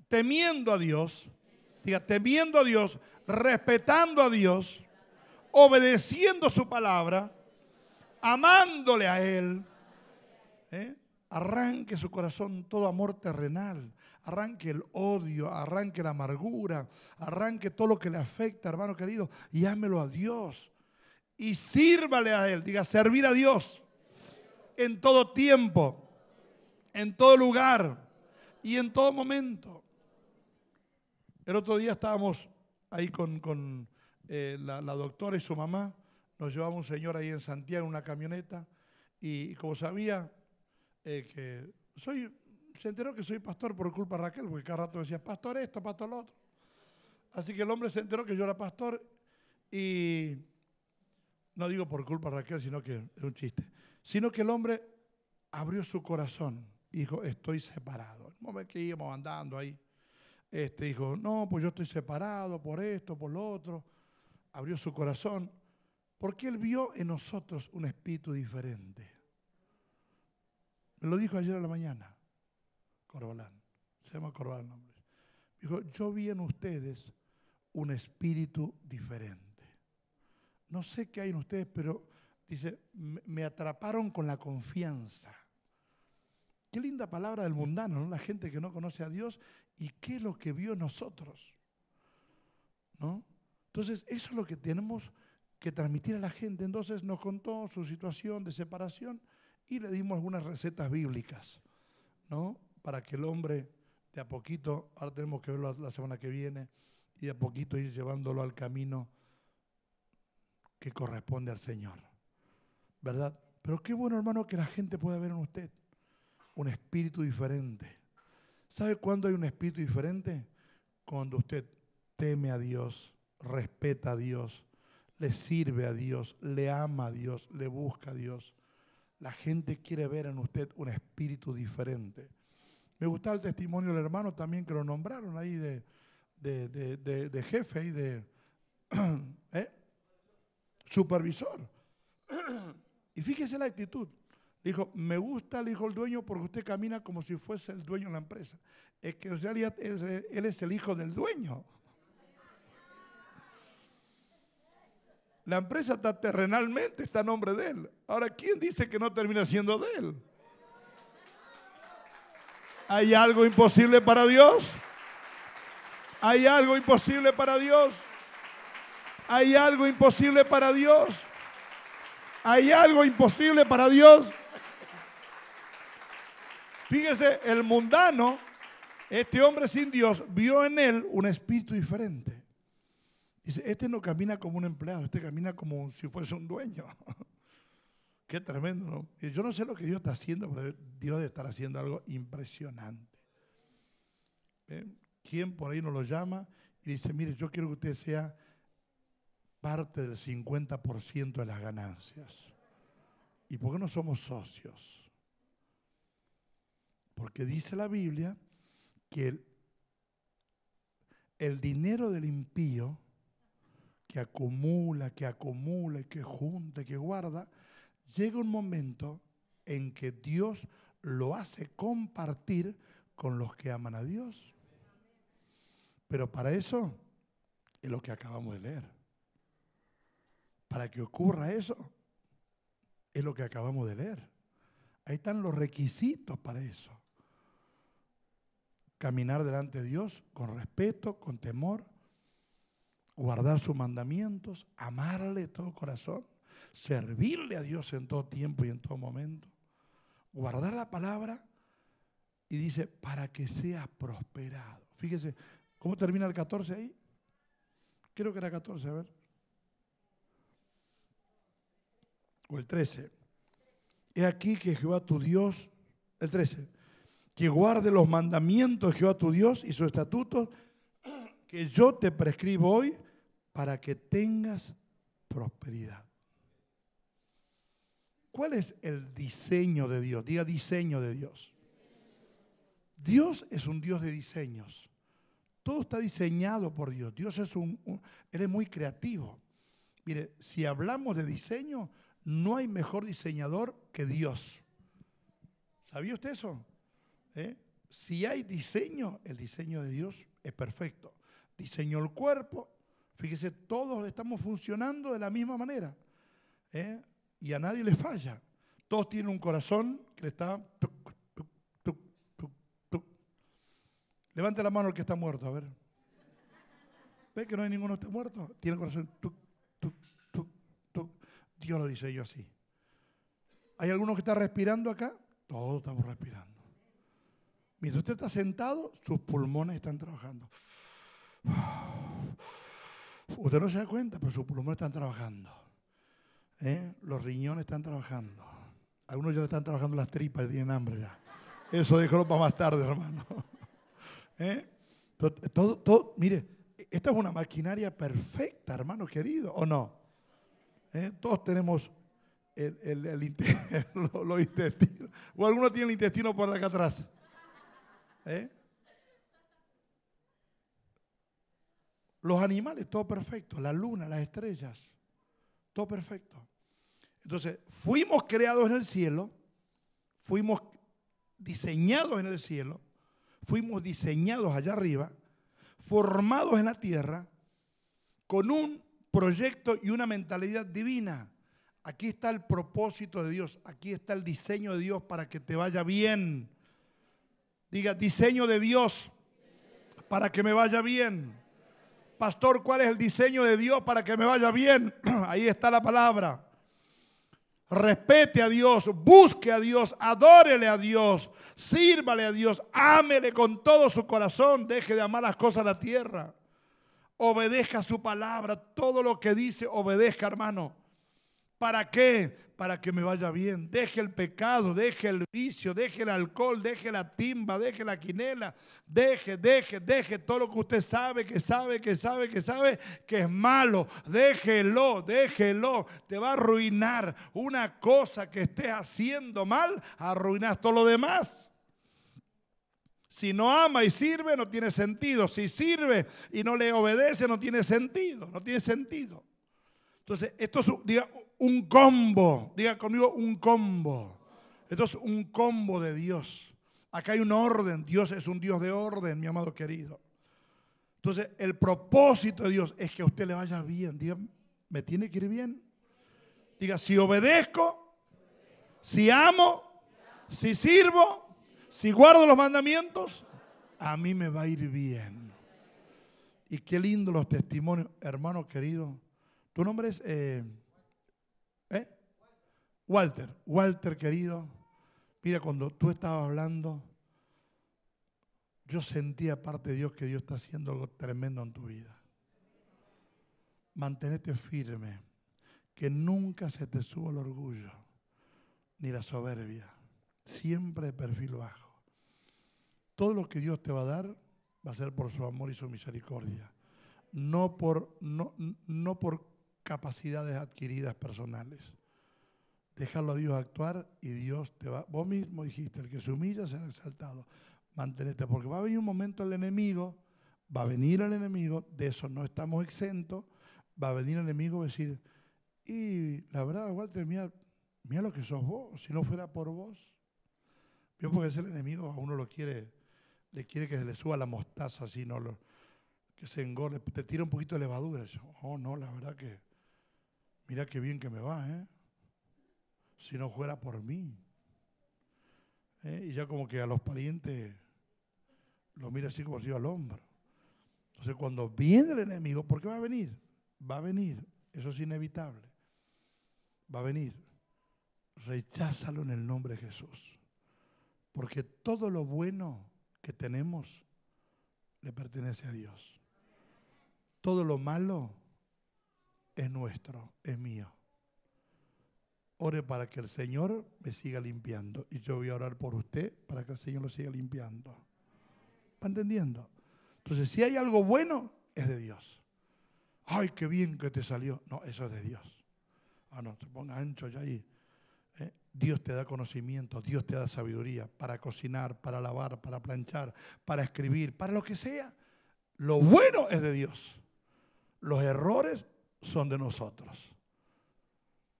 temiendo a Dios, diga, temiendo a Dios, respetando a Dios, obedeciendo su palabra, amándole a Él. ¿eh? Arranque su corazón todo amor terrenal. Arranque el odio, arranque la amargura, arranque todo lo que le afecta, hermano querido, y a Dios. Y sírvale a Él, diga, servir a Dios en todo tiempo, en todo lugar y en todo momento. El otro día estábamos ahí con, eh, la, doctora y su mamá, nos llevaba un señor ahí en Santiago en una camioneta y, como sabía eh, que soy, se enteró que soy pastor por culpa Raquel, porque cada rato decía, pastor esto, pastor lo otro. Así que el hombre se enteró que yo era pastor y no digo por culpa Raquel, sino que es un chiste, sino que el hombre abrió su corazón y dijo, estoy separado. El momento que íbamos andando ahí, este, dijo, no, pues yo estoy separado por esto, por lo otro. Abrió su corazón. Porque él vio en nosotros un espíritu diferente. Me lo dijo ayer a la mañana, Corbalán. Se llama Corbalán Dijo, yo vi en ustedes un espíritu diferente. No sé qué hay en ustedes, pero dice, me atraparon con la confianza. Qué linda palabra del mundano, ¿no? La gente que no conoce a Dios ¿Y qué es lo que vio nosotros? ¿No? Entonces, eso es lo que tenemos que transmitir a la gente. Entonces nos contó su situación de separación y le dimos algunas recetas bíblicas, ¿no? Para que el hombre, de a poquito, ahora tenemos que verlo la semana que viene, y de a poquito ir llevándolo al camino que corresponde al Señor. ¿Verdad? Pero qué bueno, hermano, que la gente pueda ver en usted un espíritu diferente ¿Sabe cuándo hay un espíritu diferente? Cuando usted teme a Dios, respeta a Dios, le sirve a Dios, le ama a Dios, le busca a Dios. La gente quiere ver en usted un espíritu diferente. Me gustaba el testimonio del hermano también que lo nombraron ahí de, de, jefe y de (clears throat) ¿eh? supervisor. (clears throat) y fíjese la actitud. Dijo, me gusta, el hijo el dueño, porque usted camina como si fuese el dueño de la empresa. Es que en realidad él es el hijo del dueño. La empresa está terrenalmente, está a nombre de él. Ahora, ¿quién dice que no termina siendo de él? ¿Hay algo imposible para Dios? ¿Hay algo imposible para Dios? ¿Hay algo imposible para Dios? ¿Hay algo imposible para Dios? Fíjense, el mundano, este hombre sin Dios, vio en él un espíritu diferente. Dice, este no camina como un empleado, este camina como si fuese un dueño. (laughs) Qué tremendo, ¿no? Yo no sé lo que Dios está haciendo, pero Dios debe estar haciendo algo impresionante. ¿Eh? ¿Quién por ahí nos lo llama y dice, mire, yo quiero que usted sea parte del 50% de las ganancias? ¿Y por qué no somos socios? Porque dice la Biblia que el, dinero del impío que acumula, que acumula, que junta, que guarda, llega un momento en que Dios lo hace compartir con los que aman a Dios. Pero para eso es lo que acabamos de leer. Para que ocurra eso es lo que acabamos de leer. Ahí están los requisitos para eso caminar delante de Dios con respeto, con temor, guardar sus mandamientos, amarle de todo corazón, servirle a Dios en todo tiempo y en todo momento, guardar la palabra y dice, para que sea prosperado. Fíjese, ¿cómo termina el 14 ahí? Creo que era 14, a ver. O el 13. He aquí que Jehová tu Dios, el 13 que guarde los mandamientos de Jehová tu Dios y sus estatutos que yo te prescribo hoy para que tengas prosperidad. ¿Cuál es el diseño de Dios? Diga diseño de Dios. Dios es un Dios de diseños. Todo está diseñado por Dios. Dios es un, un Él es muy creativo. Mire, si hablamos de diseño, no hay mejor diseñador que Dios. ¿Sabía usted eso? ¿eh? Si hay diseño, el diseño de Dios es perfecto. Diseño el cuerpo, fíjese, todos estamos funcionando de la misma manera. ¿eh? Y a nadie le falla. Todos tienen un corazón que le está... Levante la mano el que está muerto, a ver. ¿Ve que no hay ninguno que esté muerto? Tiene el corazón... Dios lo dice yo así. ¿Hay alguno que está respirando acá? Todos estamos respirando. Mientras usted está sentado, sus pulmones están trabajando. Usted no se da cuenta, pero sus pulmones están trabajando. ¿Eh? Los riñones están trabajando. Algunos ya están trabajando las tripas, tienen hambre ya. Eso déjalo para más tarde, hermano. ¿Eh? mire, esta es una maquinaria perfecta, hermano querido, ¿o no? ¿Eh? Todos tenemos (laughs) los, intestinos. O alguno tiene el intestino por acá atrás. ¿Eh? Los animales, todo perfecto. La luna, las estrellas, todo perfecto. Entonces, fuimos creados en el cielo, fuimos diseñados en el cielo, fuimos diseñados allá arriba, formados en la tierra, con un proyecto y una mentalidad divina. Aquí está el propósito de Dios, aquí está el diseño de Dios para que te vaya bien, Diga, diseño de Dios para que me vaya bien. Pastor, ¿cuál es el diseño de Dios para que me vaya bien? (clears throat) Ahí está la palabra. Respete a Dios, busque a Dios, adórele a Dios, sírvale a Dios, ámele con todo su corazón, deje de amar las cosas de la tierra. Obedezca su palabra, todo lo que dice, obedezca, hermano. ¿Para qué? para que me vaya bien. Deje el pecado, deje el vicio, deje el alcohol, deje la timba, deje la quinela, deje, deje, deje todo lo que usted sabe, que sabe, que sabe, que sabe, que es malo. Déjelo, déjelo. Te va a arruinar una cosa que estés haciendo mal, arruinas todo lo demás. Si no ama y sirve, no tiene sentido. Si sirve y no le obedece, no tiene sentido. No tiene sentido. Entonces, esto es un combo, diga conmigo un combo. Esto es un combo de Dios. Acá hay un orden, Dios es un Dios de orden, mi amado querido. Entonces, el propósito de Dios es que a usted le vaya bien. Diga, me tiene que ir bien. Diga, si obedezco, si amo, si sirvo, si guardo los mandamientos, a mí me va a ir bien. Y qué lindo los testimonios, hermano querido. Tu nombre es... Eh, ¿eh? Walter, Walter querido, mira, cuando tú estabas hablando, yo sentía aparte de Dios que Dios está haciendo algo tremendo en tu vida. Mantenete firme, que nunca se te suba el orgullo ni la soberbia, siempre de perfil bajo. Todo lo que Dios te va a dar va a ser por su amor y su misericordia, no por, no, no por capacidades adquiridas personales. Déjalo a Dios actuar y Dios te va. Vos mismo dijiste, el que se humilla será exaltado. Mantenete, porque va a venir un momento el enemigo, va a venir el enemigo, de eso no estamos exentos, va a venir el enemigo a decir, y la verdad, Walter, mira, mira lo que sos vos, si no fuera por vos. Yo porque es el enemigo, a uno lo quiere, le quiere que se le suba la mostaza, si no lo, que se engorde, te tira un poquito de levadura. oh, no, la verdad que Mira qué bien que me va, ¿eh? Si no fuera por mí. ¿Eh? Y ya como que a los parientes lo mira así como si al hombro. Entonces cuando viene el enemigo, ¿por qué va a venir? Va a venir, eso es inevitable. Va a venir. Recházalo en el nombre de Jesús. Porque todo lo bueno que tenemos le pertenece a Dios. Todo lo malo es nuestro, es mío. Ore para que el Señor me siga limpiando. Y yo voy a orar por usted para que el Señor lo siga limpiando. ¿Va entendiendo? Entonces, si hay algo bueno, es de Dios. ¡Ay, qué bien que te salió! No, eso es de Dios. Ah, no, te ponga ancho ya ahí. ¿eh? Dios te da conocimiento, Dios te da sabiduría para cocinar, para lavar, para planchar, para escribir, para lo que sea. Lo bueno es de Dios. Los errores son de nosotros.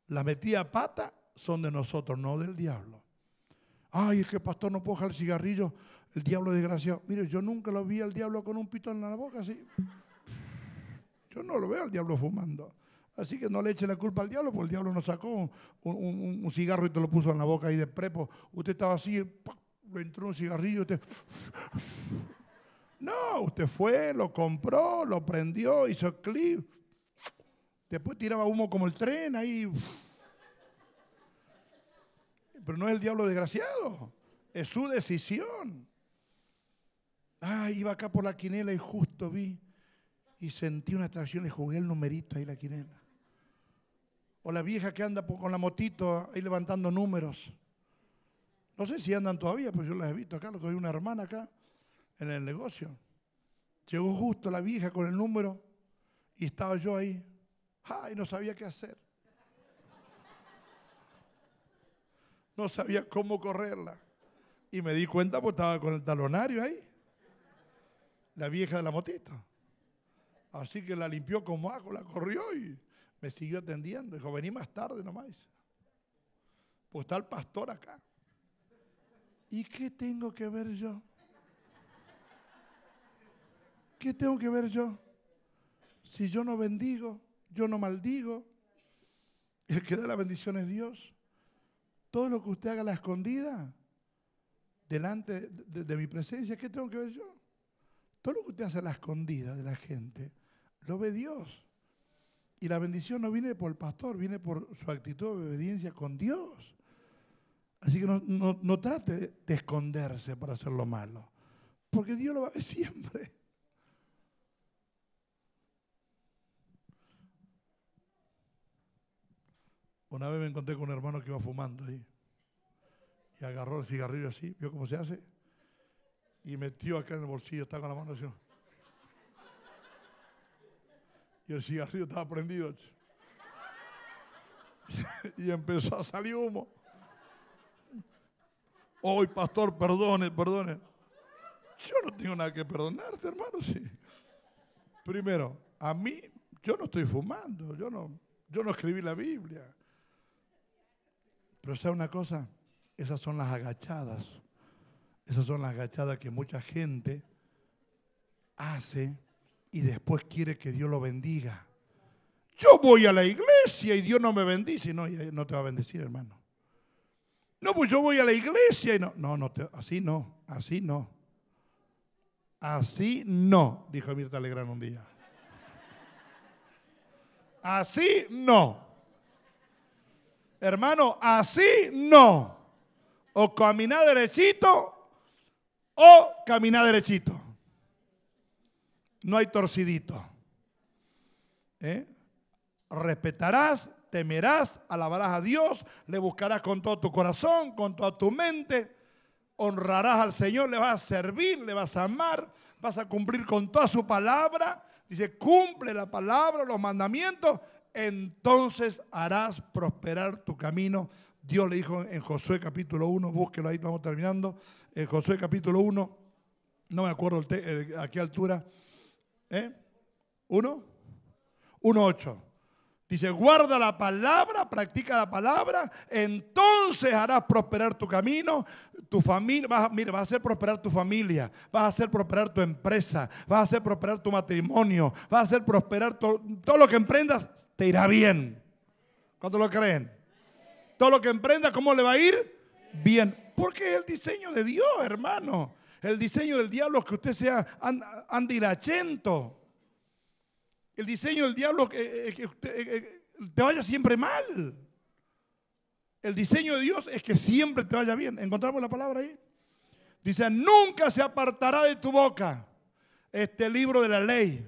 La metida pata son de nosotros, no del diablo. Ay, es que pastor no puedo el cigarrillo, el diablo desgraciado. Mire, yo nunca lo vi al diablo con un pito en la boca así. Yo no lo veo al diablo fumando. Así que no le eche la culpa al diablo, porque el diablo no sacó un, cigarro y te lo puso en la boca ahí de prepo. Usted estaba así, entró un cigarrillo, usted. No, usted fue, lo compró, lo prendió, hizo clip Después tiraba humo como el tren ahí. Pero no es el diablo desgraciado, es su decisión. Ah, iba acá por la quinela y justo vi y sentí una atracción, le jugué el numerito ahí la quinela. O la vieja que anda con la motito ahí levantando números. No sé si andan todavía, pero pues yo las he visto acá, lo una hermana acá en el negocio. Llegó justo la vieja con el número y estaba yo ahí. Ay, no sabía qué hacer. No sabía cómo correrla. Y me di cuenta porque estaba con el talonario ahí. La vieja de la motita. Así que la limpió como hago, la corrió y me siguió atendiendo. Dijo, vení más tarde nomás. Pues está el pastor acá. ¿Y qué tengo que ver yo? ¿Qué tengo que ver yo? Si yo no bendigo, yo no maldigo, el que da la bendición es Dios. Todo lo que usted haga la escondida, delante de, mi presencia, ¿qué tengo que ver yo? Todo lo que usted hace la escondida de la gente, lo ve Dios. Y la bendición no viene por el pastor, viene por su actitud de obediencia con Dios. Así que no, trate de esconderse para hacer lo malo, porque Dios lo va a ver siempre. Una vez me encontré con un hermano que iba fumando ahí. Y agarró el cigarrillo así, vio cómo se hace. Y metió acá en el bolsillo, estaba con la mano así. Y el cigarrillo estaba prendido. (laughs) Y empezó a salir humo. Hoy, pastor, perdone, perdone. Yo no tengo nada que perdonarte, hermano. Sí. Primero, a mí, yo no estoy fumando, yo no, yo no escribí la Biblia. Pero sea una cosa, esas son las agachadas. Esas son las agachadas que mucha gente hace y después quiere que Dios lo bendiga. Yo voy a la iglesia y Dios no me bendice. No, no te va a bendecir, hermano. No, pues yo voy a la iglesia y no. No, no, así no, así no. Así no, dijo Mirta Legrán un día. Así no. Hermano, así no. O camina derechito o camina derechito. No hay torcidito. ¿Eh? Respetarás, temerás, alabarás a Dios, le buscarás con todo tu corazón, con toda tu mente, honrarás al Señor, le vas a servir, le vas a amar, vas a cumplir con toda su palabra. Dice, cumple la palabra, los mandamientos entonces harás prosperar tu camino. Dios le dijo en Josué capítulo 1, búsquelo ahí, estamos terminando. En Josué capítulo 1, no me acuerdo a qué altura. ¿Eh? ¿Uno? 1.8. Dice, guarda la palabra, practica la palabra, entonces harás prosperar tu camino, tu familia, vas, mira, a hacer prosperar tu familia, vas a hacer prosperar tu empresa, vas a hacer prosperar tu matrimonio, vas a hacer prosperar todo lo que emprendas, te irá bien. cuando lo creen? Todo lo que emprendas, ¿cómo le va a ir? Bien. Porque es el diseño de Dios, hermano. El diseño del diablo es que usted sea andirachento el diseño del diablo eh, eh, que, que, eh, te vaya siempre mal. El diseño de Dios es que siempre te vaya bien. ¿Encontramos la palabra ahí? Dice, nunca se apartará de tu boca este libro de la ley,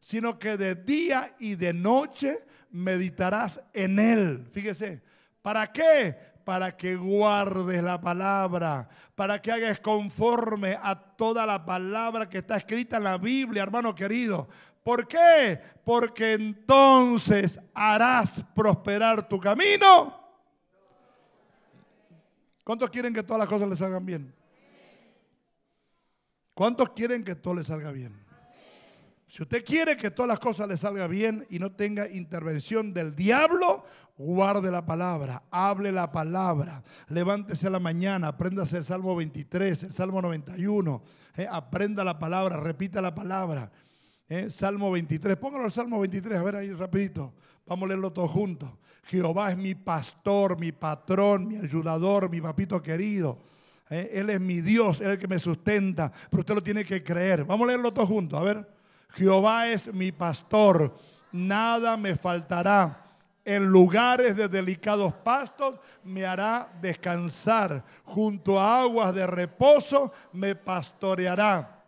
sino que de día y de noche meditarás en él. Fíjese, ¿para qué? Para que guardes la palabra, para que hagas conforme a toda la palabra que está escrita en la Biblia, hermano querido, ¿Por qué? Porque entonces harás prosperar tu camino. ¿Cuántos quieren que todas las cosas les salgan bien? ¿Cuántos quieren que todo les salga bien? Si usted quiere que todas las cosas le salgan bien y no tenga intervención del diablo, guarde la palabra, hable la palabra, levántese a la mañana, apréndase el Salmo 23, el Salmo 91, eh, aprenda la palabra, repita la palabra. ¿Eh? Salmo 23, póngalo el Salmo 23, a ver ahí rapidito, vamos a leerlo todos juntos. Jehová es mi pastor, mi patrón, mi ayudador, mi papito querido. ¿Eh? Él es mi Dios, Él es el que me sustenta, pero usted lo tiene que creer. Vamos a leerlo todos juntos, a ver. Jehová es mi pastor, nada me faltará. En lugares de delicados pastos me hará descansar. Junto a aguas de reposo me pastoreará.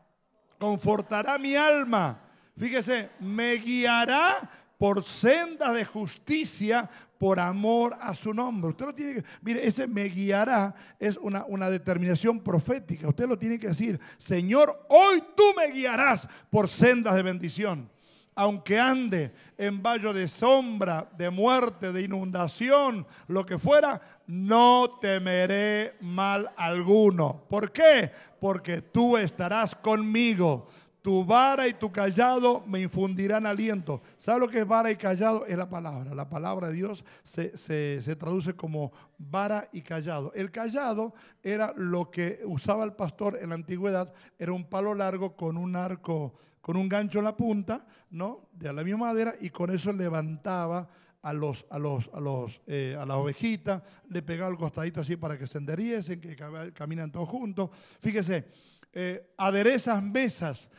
Confortará mi alma Fíjese, me guiará por sendas de justicia por amor a su nombre. Usted lo tiene que, mire, ese me guiará es una, una determinación profética. Usted lo tiene que decir, Señor, hoy tú me guiarás por sendas de bendición. Aunque ande en valle de sombra, de muerte, de inundación, lo que fuera, no temeré mal alguno. ¿Por qué? Porque tú estarás conmigo tu vara y tu callado me infundirán aliento. ¿Sabes lo que es vara y callado? Es la palabra. La palabra de Dios se, traduce como vara y callado. El callado era lo que usaba el pastor en la antigüedad. Era un palo largo con un arco, con un gancho en la punta, ¿no? De la misma madera y con eso levantaba a los, a los, a los, eh, a las ovejitas, le pegaba el costadito así para que se que caminan todos juntos. Fíjese eh, aderezas mesas,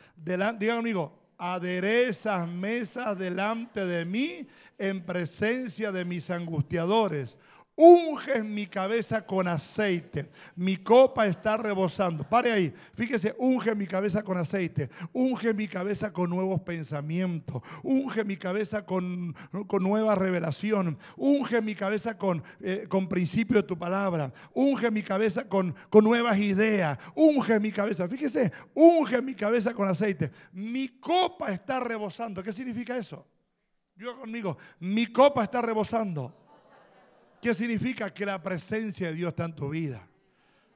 aderezas mesas delante de mí en presencia de mis angustiadores. Unge mi cabeza con aceite, mi copa está rebosando. Pare ahí, fíjese, unge mi cabeza con aceite, unge mi cabeza con nuevos pensamientos, unge mi cabeza con, nueva revelación, unge mi cabeza con, eh, con principio de tu palabra, unge mi cabeza con, con nuevas ideas, unge mi cabeza, fíjese, unge mi cabeza con aceite, mi copa está rebosando. ¿Qué significa eso? Yo conmigo, mi copa está rebosando. ¿Qué significa? Que la presencia de Dios está en tu vida.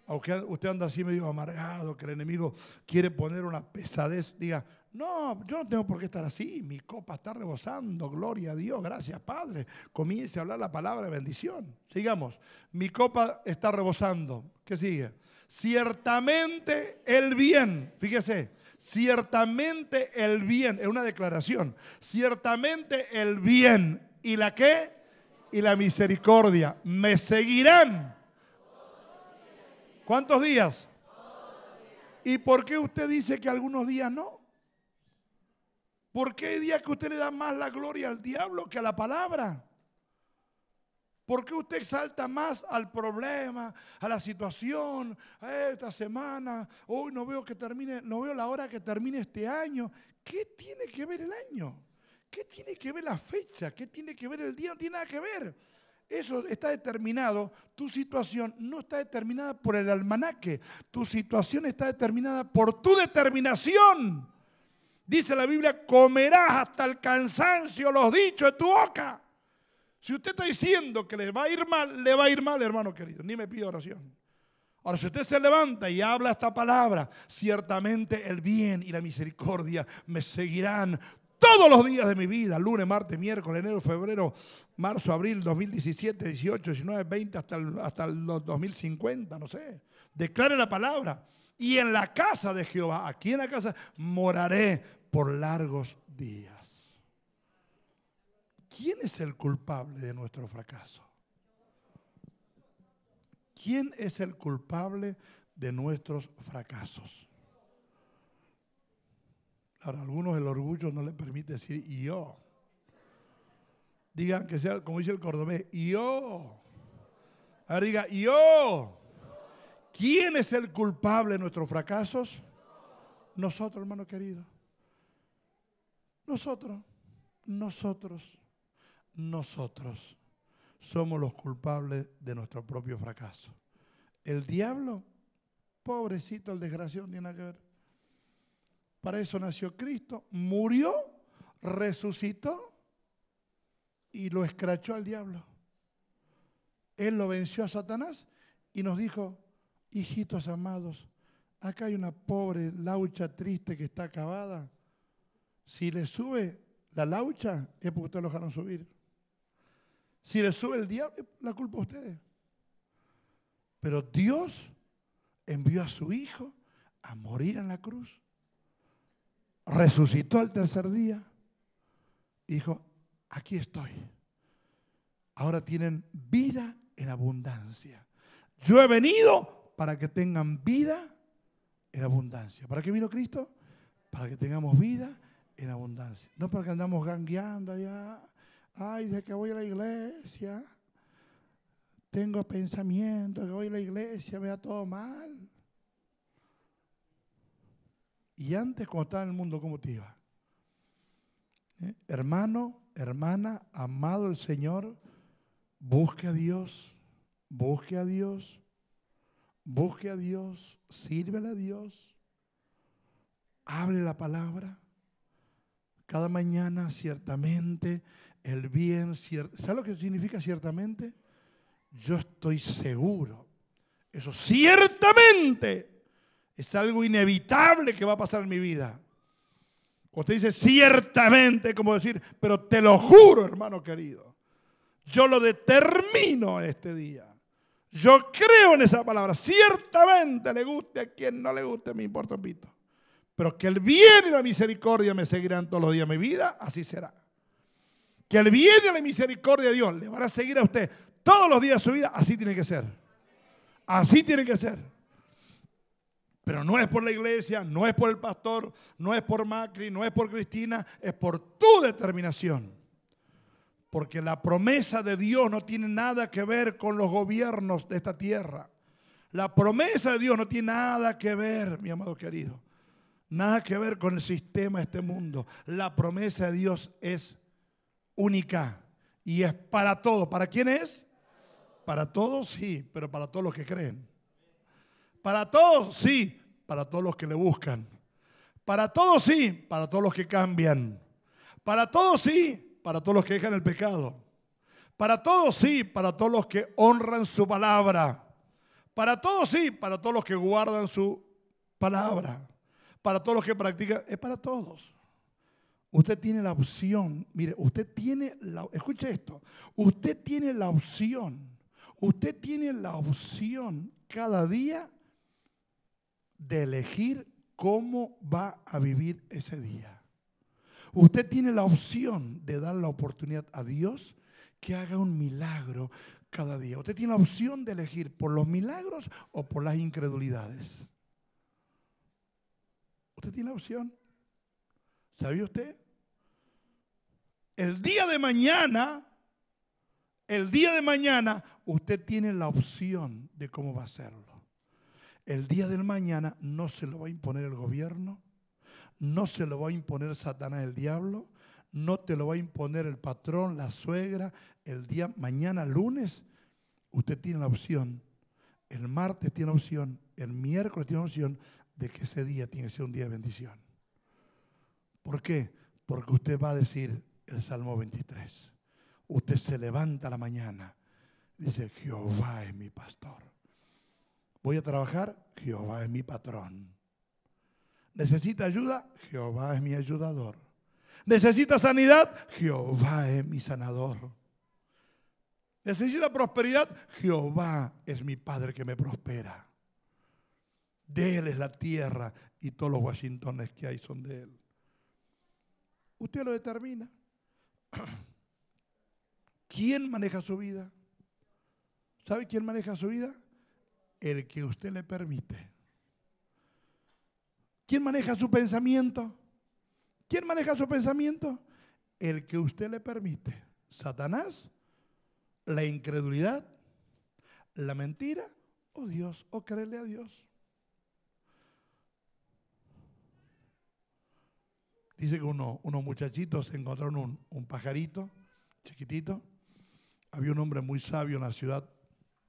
Aunque usted anda así medio amargado, que el enemigo quiere poner una pesadez, diga, no, yo no tengo por qué estar así, mi copa está rebosando, gloria a Dios, gracias Padre. Comience a hablar la palabra de bendición. Sigamos, mi copa está rebosando. ¿Qué sigue? Ciertamente el bien, fíjese, ciertamente el bien, es una declaración, ciertamente el bien y la que y la misericordia me seguirán. ¿Cuántos días? ¿Y por qué usted dice que algunos días no? ¿Por qué hay días que usted le da más la gloria al diablo que a la palabra? ¿Por qué usted exalta más al problema, a la situación, a eh, esta semana? Hoy no veo que termine, no veo la hora que termine este año. ¿Qué tiene que ver el año? ¿Qué tiene que ver la fecha? ¿Qué tiene que ver el día? No tiene nada que ver. Eso está determinado. Tu situación no está determinada por el almanaque. Tu situación está determinada por tu determinación. Dice la Biblia, comerás hasta el cansancio los dichos de tu boca. Si usted está diciendo que le va a ir mal, le va a ir mal, hermano querido. Ni me pida oración. Ahora, si usted se levanta y habla esta palabra, ciertamente el bien y la misericordia me seguirán todos los días de mi vida, lunes, martes, miércoles, enero, febrero, marzo, abril, 2017, 18, 19, 20, hasta, el, hasta los 2050, no sé. Declare la palabra. Y en la casa de Jehová, aquí en la casa, moraré por largos días. ¿Quién es el culpable de nuestro fracaso? ¿Quién es el culpable de nuestros fracasos? Ahora algunos el orgullo no le permite decir yo. Digan que sea, como dice el cordobés, yo. Ahora diga, yo. ¿Quién es el culpable de nuestros fracasos? Nosotros, hermano querido. Nosotros, nosotros, nosotros somos los culpables de nuestro propio fracaso. El diablo, pobrecito, el desgraciado, tiene nada que ver. Para eso nació Cristo, murió, resucitó y lo escrachó al diablo. Él lo venció a Satanás y nos dijo, hijitos amados, acá hay una pobre laucha triste que está acabada. Si le sube la laucha, es porque ustedes lo dejaron subir. Si le sube el diablo, la culpa a ustedes. Pero Dios envió a su Hijo a morir en la cruz resucitó al tercer día y dijo, aquí estoy. Ahora tienen vida en abundancia. Yo he venido para que tengan vida en abundancia. ¿Para qué vino Cristo? Para que tengamos vida en abundancia. No para que andamos gangueando allá. Ay, de que voy a la iglesia. Tengo pensamiento, que voy a la iglesia, me da todo mal. Y antes, cuando estaba en el mundo, ¿cómo te iba? ¿Eh? Hermano, hermana, amado el Señor, busque a Dios, busque a Dios, busque a Dios, sírvele a Dios, abre la palabra. Cada mañana, ciertamente, el bien, ¿sabes lo que significa ciertamente? Yo estoy seguro. Eso ciertamente es algo inevitable que va a pasar en mi vida. Usted dice ciertamente, como decir, pero te lo juro, hermano querido. Yo lo determino este día. Yo creo en esa palabra. Ciertamente le guste a quien no le guste, me importa un pito. Pero que el bien y la misericordia me seguirán todos los días de mi vida, así será. Que el bien y la misericordia de Dios le van a seguir a usted todos los días de su vida, así tiene que ser. Así tiene que ser. Pero no es por la iglesia, no es por el pastor, no es por Macri, no es por Cristina, es por tu determinación. Porque la promesa de Dios no tiene nada que ver con los gobiernos de esta tierra. La promesa de Dios no tiene nada que ver, mi amado querido, nada que ver con el sistema de este mundo. La promesa de Dios es única y es para todos. ¿Para quién es? Para todos, sí, pero para todos los que creen. Para todos, sí, para todos los que le buscan. Para todos, sí, para todos los que cambian. Para todos, sí, para todos los que dejan el pecado. Para todos, sí, para todos los que honran su palabra. Para todos, sí, para todos los que guardan su palabra. Para todos los que practican, es para todos. Usted tiene la opción, mire, usted tiene la, escuche esto, usted tiene la opción, usted tiene la opción cada día de elegir cómo va a vivir ese día. Usted tiene la opción de dar la oportunidad a Dios que haga un milagro cada día. Usted tiene la opción de elegir por los milagros o por las incredulidades. Usted tiene la opción. ¿Sabía usted? El día de mañana, el día de mañana, usted tiene la opción de cómo va a hacerlo. El día del mañana no se lo va a imponer el gobierno, no se lo va a imponer Satanás el diablo, no te lo va a imponer el patrón, la suegra. El día mañana, lunes, usted tiene la opción, el martes tiene la opción, el miércoles tiene la opción de que ese día tiene que ser un día de bendición. ¿Por qué? Porque usted va a decir el Salmo 23. Usted se levanta a la mañana, dice, Jehová es mi pastor Voy a trabajar, Jehová es mi patrón. Necesita ayuda, Jehová es mi ayudador. Necesita sanidad, Jehová es mi sanador. Necesita prosperidad, Jehová es mi Padre que me prospera. De Él es la tierra y todos los Washingtones que hay son de Él. Usted lo determina. (clears throat) ¿Quién maneja su vida? ¿Sabe quién maneja su vida? el que usted le permite. ¿Quién maneja su pensamiento? ¿Quién maneja su pensamiento? El que usted le permite. Satanás, la incredulidad, la mentira o Dios o creerle a Dios. Dice que unos muchachitos encontraron un, un pajarito chiquitito. Había un hombre muy sabio en la ciudad,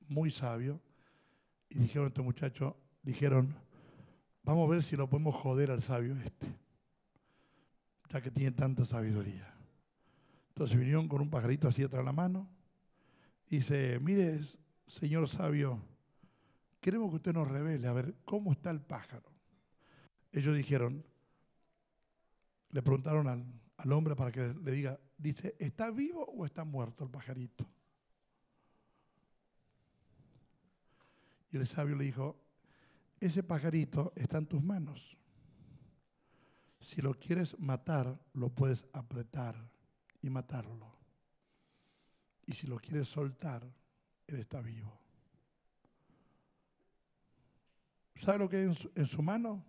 muy sabio, y dijeron estos muchachos, dijeron, vamos a ver si lo podemos joder al sabio este, ya que tiene tanta sabiduría. Entonces vinieron con un pajarito así atrás de la mano. Y dice, mire, señor sabio, queremos que usted nos revele, a ver, ¿cómo está el pájaro? Ellos dijeron, le preguntaron al hombre para que le diga, dice, ¿está vivo o está muerto el pajarito? Y el sabio le dijo, ese pajarito está en tus manos. Si lo quieres matar, lo puedes apretar y matarlo. Y si lo quieres soltar, él está vivo. ¿Sabe lo que hay en su, mano?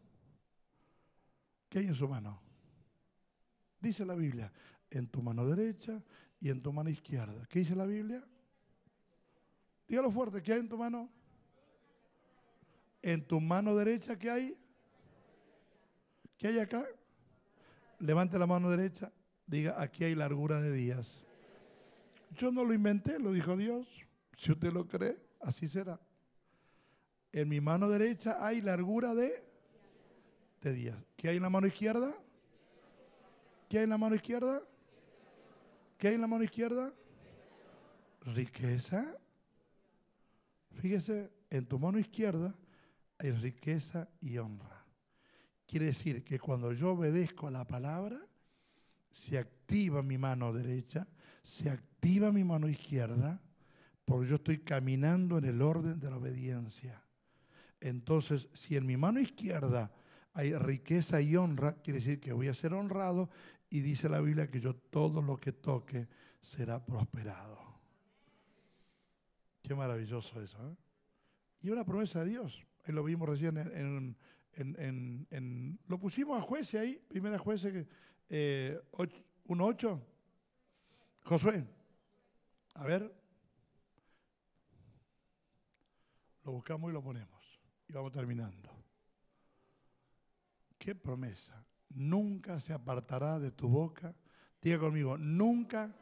¿Qué hay en su mano? Dice la Biblia, en tu mano derecha y en tu mano izquierda. ¿Qué dice la Biblia? Dígalo fuerte, ¿qué hay en tu mano? En tu mano derecha, ¿qué hay? ¿Qué hay acá? Levante la mano derecha, diga, aquí hay largura de días. Yo no lo inventé, lo dijo Dios. Si usted lo cree, así será. En mi mano derecha hay largura de, de días. ¿Qué hay en la mano izquierda? ¿Qué hay en la mano izquierda? ¿Qué hay en la mano izquierda? Riqueza. Fíjese, en tu mano izquierda hay riqueza y honra. Quiere decir que cuando yo obedezco a la palabra, se activa mi mano derecha, se activa mi mano izquierda, porque yo estoy caminando en el orden de la obediencia. Entonces, si en mi mano izquierda hay riqueza y honra, quiere decir que voy a ser honrado y dice la Biblia que yo todo lo que toque será prosperado. Qué maravilloso eso. ¿eh? Y una promesa de Dios. Ahí lo vimos recién en, lo pusimos a jueces ahí, primera jueces, eh, 1.8. Josué, a ver, lo buscamos y lo ponemos. Y vamos terminando. ¿Qué promesa? Nunca se apartará de tu boca. Diga conmigo, nunca.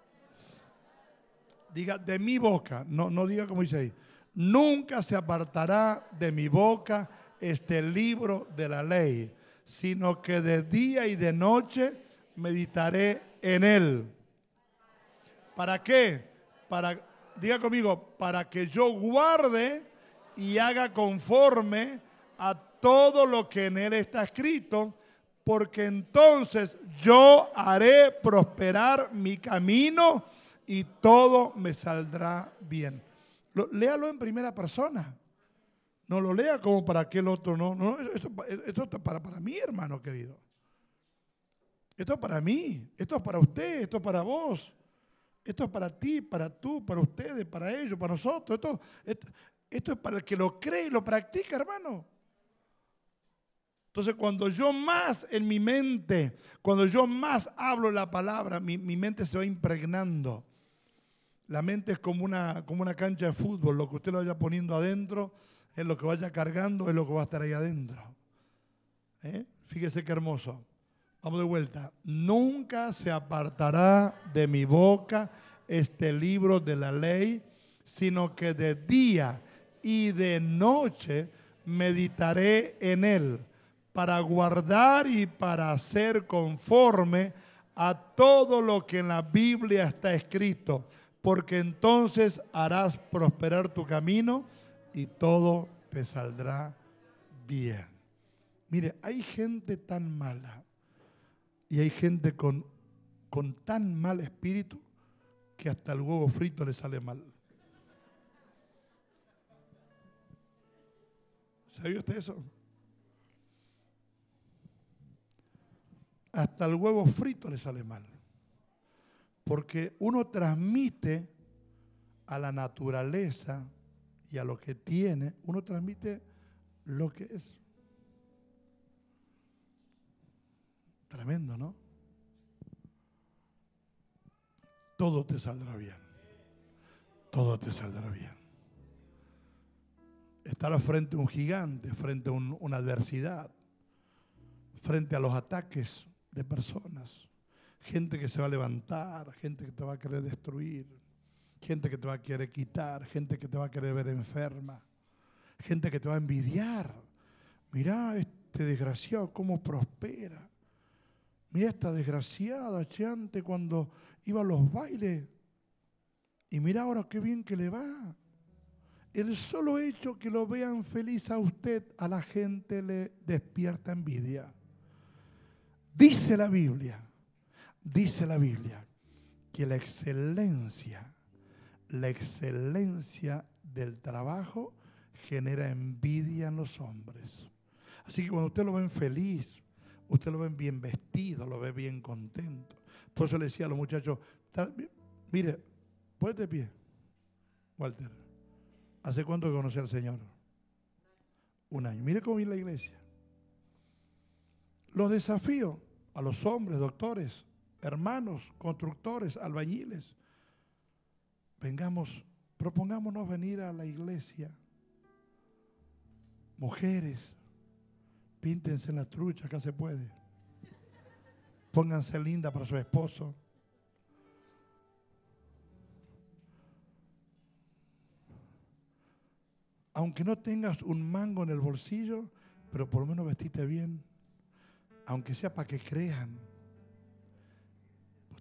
Diga de mi boca. No, no diga como dice ahí Nunca se apartará de mi boca este libro de la ley, sino que de día y de noche meditaré en él. ¿Para qué? Para, diga conmigo, para que yo guarde y haga conforme a todo lo que en él está escrito, porque entonces yo haré prosperar mi camino y todo me saldrá bien léalo en primera persona. No lo lea como para aquel otro. No, no, esto, es para, para mí, hermano querido. Esto es para mí, esto es para usted, esto es para vos. Esto es para ti, para tú, para ustedes, para ellos, para nosotros. Esto, esto, es para el que lo cree y lo practica, hermano. Entonces, cuando yo más en mi mente, cuando yo más hablo la palabra, mi, mi mente se va impregnando. La mente es como una, como una cancha de fútbol, lo que usted lo vaya poniendo adentro es lo que vaya cargando, es lo que va a estar ahí adentro. ¿Eh? Fíjese qué hermoso. Vamos de vuelta. Nunca se apartará de mi boca este libro de la ley, sino que de día y de noche meditaré en él, para guardar y para hacer conforme a todo lo que en la Biblia está escrito porque entonces harás prosperar tu camino y todo te saldrá bien. Mire, hay gente tan mala y hay gente con, con tan mal espíritu que hasta el huevo frito le sale mal. ¿Sabía usted eso? Hasta el huevo frito le sale mal. Porque uno transmite a la naturaleza y a lo que tiene, uno transmite lo que es. Tremendo, ¿no? Todo te saldrá bien. Todo te saldrá bien. Estar frente a un gigante, frente a una adversidad, frente a los ataques de personas gente que se va a levantar, gente que te va a querer destruir, gente que te va a querer quitar, gente que te va a querer ver enferma, gente que te va a envidiar. Mirá este desgraciado cómo prospera. Mirá esta desgraciada, cheante cuando iba a los bailes. Y mirá ahora qué bien que le va. El solo hecho que lo vean feliz a usted, a la gente le despierta envidia. Dice la Biblia Dice la Biblia que la excelencia, la excelencia del trabajo genera envidia en los hombres. Así que cuando usted lo ven feliz, usted lo ven bien vestido, lo ve bien contento. Por le decía a los muchachos, mire, ponete pie, Walter. ¿Hace cuánto que conoce al Señor? Un año. Mire cómo viene la iglesia. Los desafíos a los hombres, doctores, hermanos, constructores, albañiles, vengamos, propongámonos venir a la iglesia. Mujeres, píntense las trucha que se puede. Pónganse linda para su esposo. Aunque no tengas un mango en el bolsillo, pero por lo menos vestite bien. Aunque sea para que crean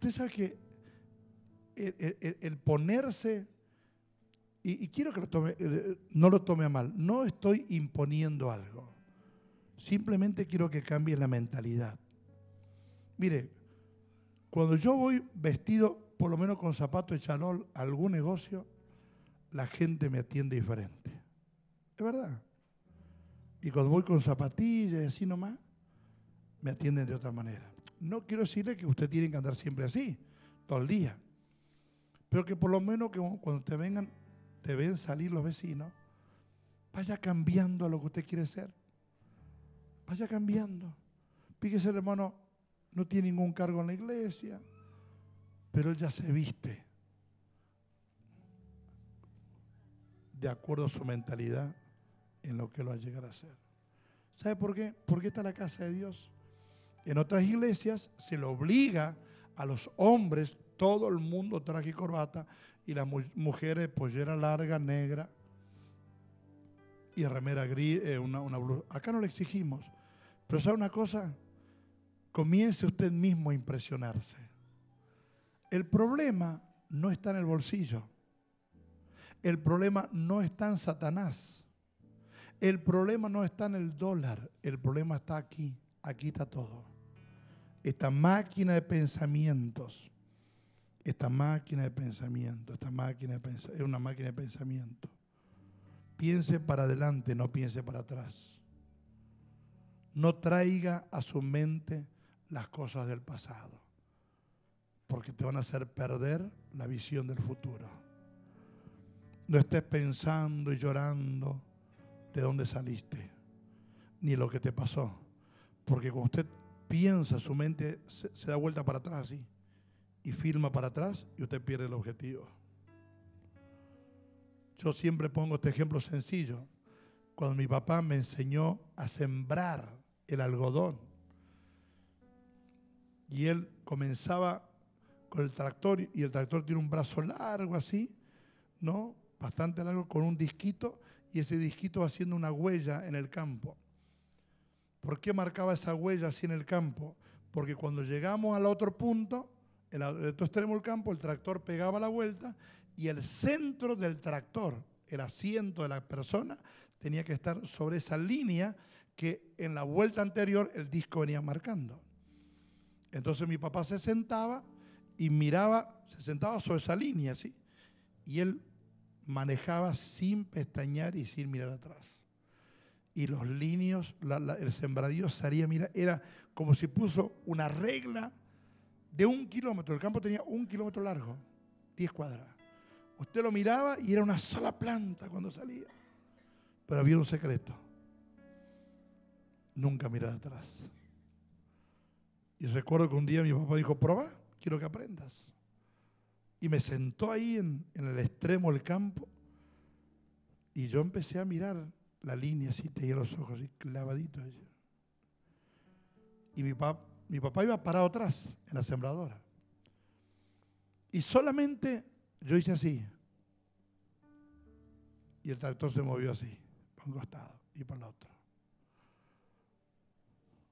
Usted sabe que el, ponerse, y, quiero que lo tome, eh, no lo tome a mal, no estoy imponiendo algo. Simplemente quiero que cambie la mentalidad. Mire, cuando yo voy vestido, por lo menos con zapato de chalol, a algún negocio, la gente me atiende diferente. Es verdad. Y cuando voy con zapatillas y así nomás, me atienden de otra manera. No quiero decirle que usted tiene que andar siempre así, todo el día. Pero que por lo menos que cuando te vengan, te ven salir los vecinos, vaya cambiando a lo que usted quiere ser. Vaya cambiando. Fíjese, hermano, no tiene ningún cargo en la iglesia, pero él ya se viste de acuerdo a su mentalidad en lo que lo va a llegar a ser. ¿Sabe por qué? Porque está la casa de Dios. En otras iglesias se le obliga a los hombres, todo el mundo traje y corbata, y las mujeres pollera larga, negra y remera gris, eh, una, una blusa. Acá no le exigimos. Pero ¿sabe una cosa? Comience usted mismo a impresionarse. El problema no está en el bolsillo. El problema no está en Satanás. El problema no está en el dólar. El problema está aquí, aquí está todo. Esta máquina de pensamientos, esta máquina de pensamiento, esta máquina de es una máquina de pensamiento. Piense para adelante, no piense para atrás. No traiga a su mente las cosas del pasado, porque te van a hacer perder la visión del futuro. No estés pensando y llorando de dónde saliste, ni lo que te pasó porque cuando usted piensa, su mente se, da vuelta para atrás Y firma para atrás y usted pierde el objetivo. Yo siempre pongo este ejemplo sencillo. Cuando mi papá me enseñó a sembrar el algodón y él comenzaba con el tractor y el tractor tiene un brazo largo así, ¿no? Bastante largo con un disquito y ese disquito haciendo una huella en el campo. ¿Por qué marcaba esa huella así en el campo? Porque cuando llegamos al otro punto, el otro extremo del campo, el tractor pegaba la vuelta y el centro del tractor, el asiento de la persona, tenía que estar sobre esa línea que en la vuelta anterior el disco venía marcando. Entonces mi papá se sentaba y miraba, se sentaba sobre esa línea, ¿sí? Y él manejaba sin pestañear y sin mirar atrás y los líneos, el sembradío salía, mira, era como si puso una regla de un kilómetro. El campo tenía un kilómetro largo, 10 cuadras. Usted lo miraba y era una sola planta cuando salía. Pero había un secreto. Nunca mirar atrás. Y recuerdo que un día mi papá dijo, prueba, quiero que aprendas. Y me sentó ahí en, en el extremo del campo y yo empecé a mirar la línea así, tenía los ojos así clavaditos. Y mi, mi papá iba parado atrás, en la sembradora. Y solamente yo hice así. Y el tractor se movió así, por un costado y por el otro.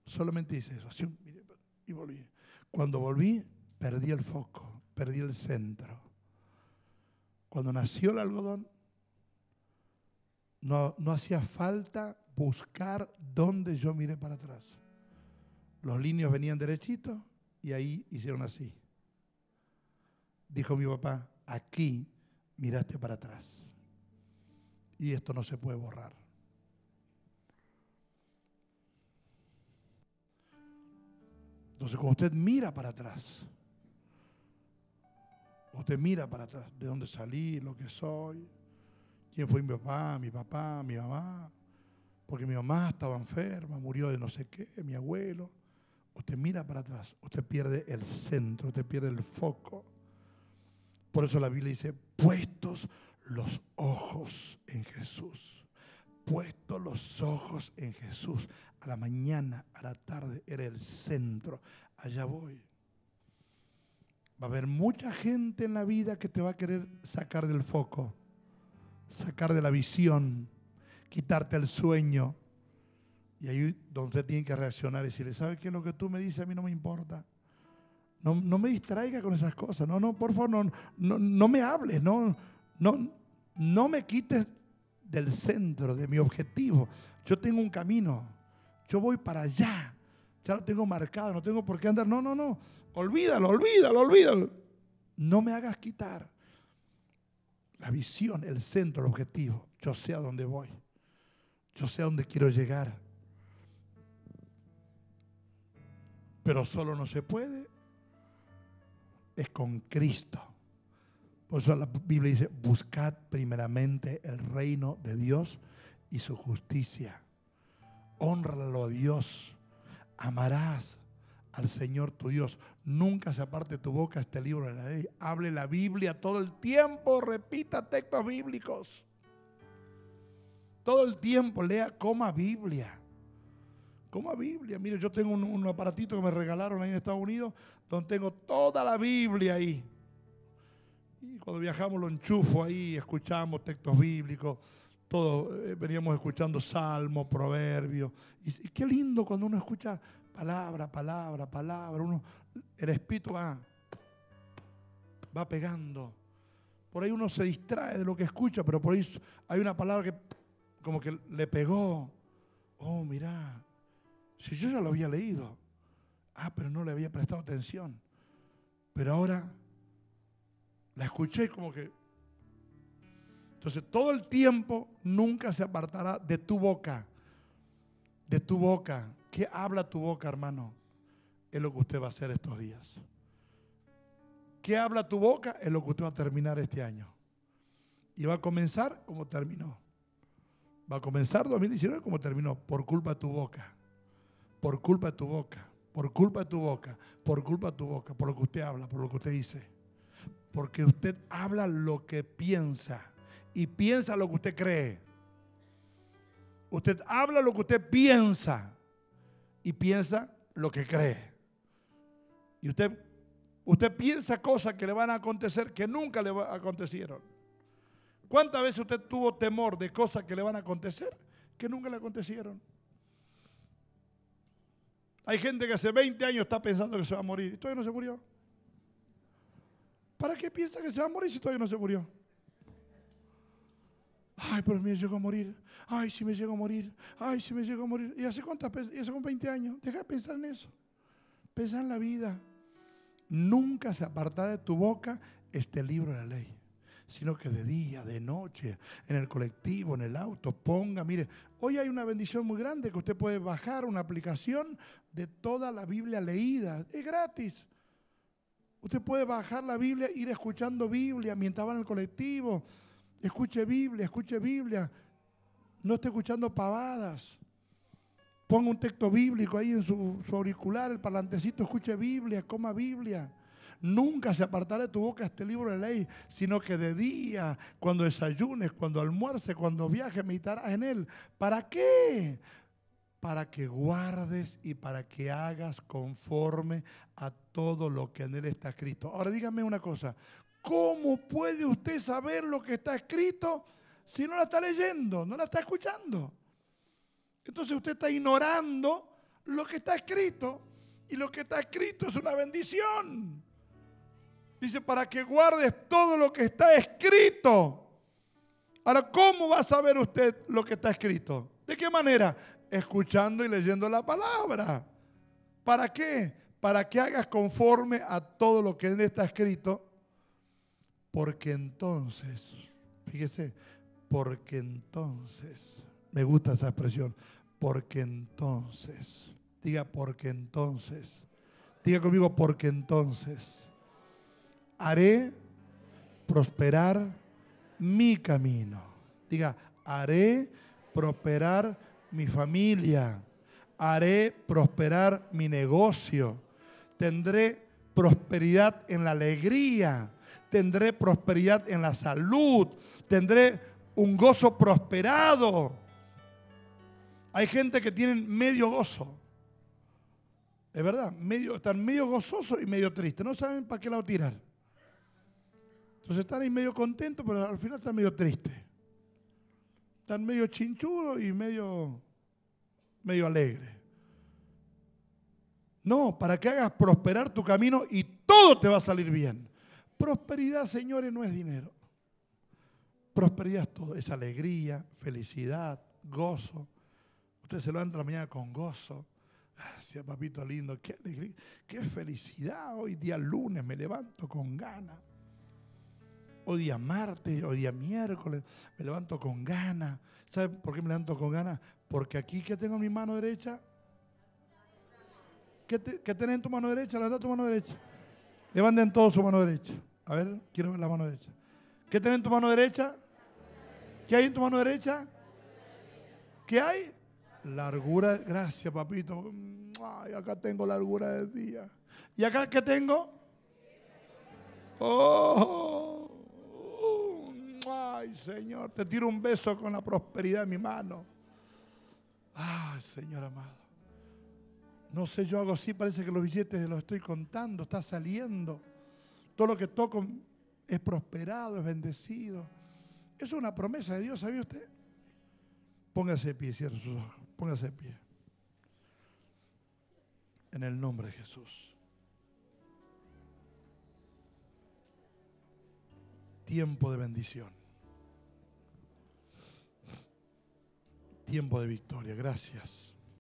Solamente hice eso, así, y volví. Cuando volví, perdí el foco, perdí el centro. Cuando nació el algodón, no, hacía falta buscar dónde yo miré para atrás. Los líneos venían derechitos y ahí hicieron así. Dijo mi papá, aquí miraste para atrás. Y esto no se puede borrar. Entonces, cuando usted mira para atrás, usted mira para atrás, de dónde salí, lo que soy, quién fue mi papá, mi papá, mi mamá, porque mi mamá estaba enferma, murió de no sé qué, mi abuelo. Usted mira para atrás, usted pierde el centro, usted pierde el foco. Por eso la Biblia dice, puestos los ojos en Jesús, puestos los ojos en Jesús. A la mañana, a la tarde, era el centro, allá voy. Va a haber mucha gente en la vida que te va a querer sacar del foco sacar de la visión, quitarte el sueño. Y ahí donde tienen tiene que reaccionar y decirle, ¿sabe qué? Lo que tú me dices a mí no me importa. No, me distraiga con esas cosas. No, no, por favor, no, no, me hables. No, no, no me quites del centro, de mi objetivo. Yo tengo un camino. Yo voy para allá. Ya lo tengo marcado. No tengo por qué andar. No, no, no. Olvídalo, olvídalo, olvídalo. No me hagas quitar la visión, el centro, el objetivo. Yo sé a dónde voy. Yo sé a dónde quiero llegar. Pero solo no se puede. Es con Cristo. Por eso la Biblia dice, buscad primeramente el reino de Dios y su justicia. Honralo a Dios. Amarás al Señor tu Dios. Nunca se aparte tu boca este libro de la ley. Hable la Biblia todo el tiempo, repita textos bíblicos. Todo el tiempo lea, coma Biblia. Coma Biblia. Mire, yo tengo un, aparatito que me regalaron ahí en Estados Unidos, donde tengo toda la Biblia ahí. Y cuando viajamos lo enchufo ahí, escuchamos textos bíblicos, Todo, eh, veníamos escuchando salmos, proverbios. y, qué lindo cuando uno escucha palabra, palabra, palabra. Uno, el espíritu va, va pegando. Por ahí uno se distrae de lo que escucha, pero por ahí hay una palabra que como que le pegó. Oh, mirá, si yo ya lo había leído. Ah, pero no le había prestado atención. Pero ahora la escuché como que... Entonces, todo el tiempo nunca se apartará de tu boca, de tu boca, ¿Qué habla tu boca, hermano? Es lo que usted va a hacer estos días. ¿Qué habla tu boca? Es lo que usted va a terminar este año. Y va a comenzar como terminó. Va a comenzar 2019 como terminó. Por culpa de tu boca. Por culpa de tu boca. Por culpa de tu boca. Por culpa de tu boca. Por lo que usted habla. Por lo que usted dice. Porque usted habla lo que piensa. Y piensa lo que usted cree. Usted habla lo que usted piensa y piensa lo que cree. Y usted, usted piensa cosas que le van a acontecer que nunca le acontecieron. ¿Cuántas veces usted tuvo temor de cosas que le van a acontecer que nunca le acontecieron? Hay gente que hace 20 años está pensando que se va a morir y todavía no se murió. ¿Para qué piensa que se va a morir si todavía no se murió? Ay, pero me llego a morir. Ay, si me llego a morir. Ay, si me llego a morir. ¿Y hace cuántas? Y hace con 20 años. Deja de pensar en eso. pensar en la vida. Nunca se aparta de tu boca este libro de la ley, sino que de día, de noche, en el colectivo, en el auto, ponga, mire, hoy hay una bendición muy grande que usted puede bajar una aplicación de toda la Biblia leída, es gratis. Usted puede bajar la Biblia, ir escuchando Biblia mientras va en el colectivo, Escuche Biblia, escuche Biblia. No esté escuchando pavadas. Ponga un texto bíblico ahí en su, auricular, el parlantecito, escuche Biblia, coma Biblia. Nunca se apartará tu boca este libro de ley, sino que de día, cuando desayunes, cuando almuerces, cuando viajes, meditarás en él. ¿Para qué? Para que guardes y para que hagas conforme a todo lo que en él está escrito. Ahora dígame una cosa, ¿Cómo puede usted saber lo que está escrito si no la está leyendo, no la está escuchando? Entonces usted está ignorando lo que está escrito y lo que está escrito es una bendición. Dice, para que guardes todo lo que está escrito. Ahora, ¿cómo va a saber usted lo que está escrito? ¿De qué manera? Escuchando y leyendo la palabra. ¿Para qué? Para que hagas conforme a todo lo que está escrito porque entonces, fíjese, porque entonces, me gusta esa expresión, porque entonces, diga porque entonces, diga conmigo porque entonces, haré prosperar mi camino. Diga, haré prosperar mi familia, haré prosperar mi negocio, tendré prosperidad en la alegría, tendré prosperidad en la salud, tendré un gozo prosperado. Hay gente que tiene medio gozo. Es verdad, medio, están medio gozosos y medio triste. No saben para qué lado tirar. Entonces están ahí medio contentos, pero al final están medio tristes. Están medio chinchudos y medio, medio alegre. No, para que hagas prosperar tu camino y todo te va a salir bien. Prosperidad, señores, no es dinero. Prosperidad es todo, es alegría, felicidad, gozo. Usted se levanta la mañana con gozo. Gracias, papito lindo. Qué alegría, qué felicidad. Hoy día lunes me levanto con gana Hoy día martes, hoy día miércoles, me levanto con gana ¿Sabe por qué me levanto con gana? Porque aquí, que tengo mi mano derecha? ¿Qué, tiene tenés en tu mano derecha? Levanta tu mano derecha. Levanten todos su mano derecha. A ver, quiero ver la mano derecha. ¿Qué tenés en tu mano derecha? ¿Qué hay en tu mano derecha? ¿Qué hay? Largura. Gracias, papito. Ay, acá tengo largura del día. ¿Y acá qué tengo? Oh, ay, Señor, te tiro un beso con la prosperidad de mi mano. Ay, Señor amado. No sé, yo hago así, parece que los billetes los estoy contando, está saliendo. Todo lo que toco es prosperado, es bendecido. Eso es una promesa de Dios, ¿sabía usted? Póngase de pie, cierre sus ojos. Póngase de pie. En el nombre de Jesús. Tiempo de bendición. Tiempo de victoria. Gracias.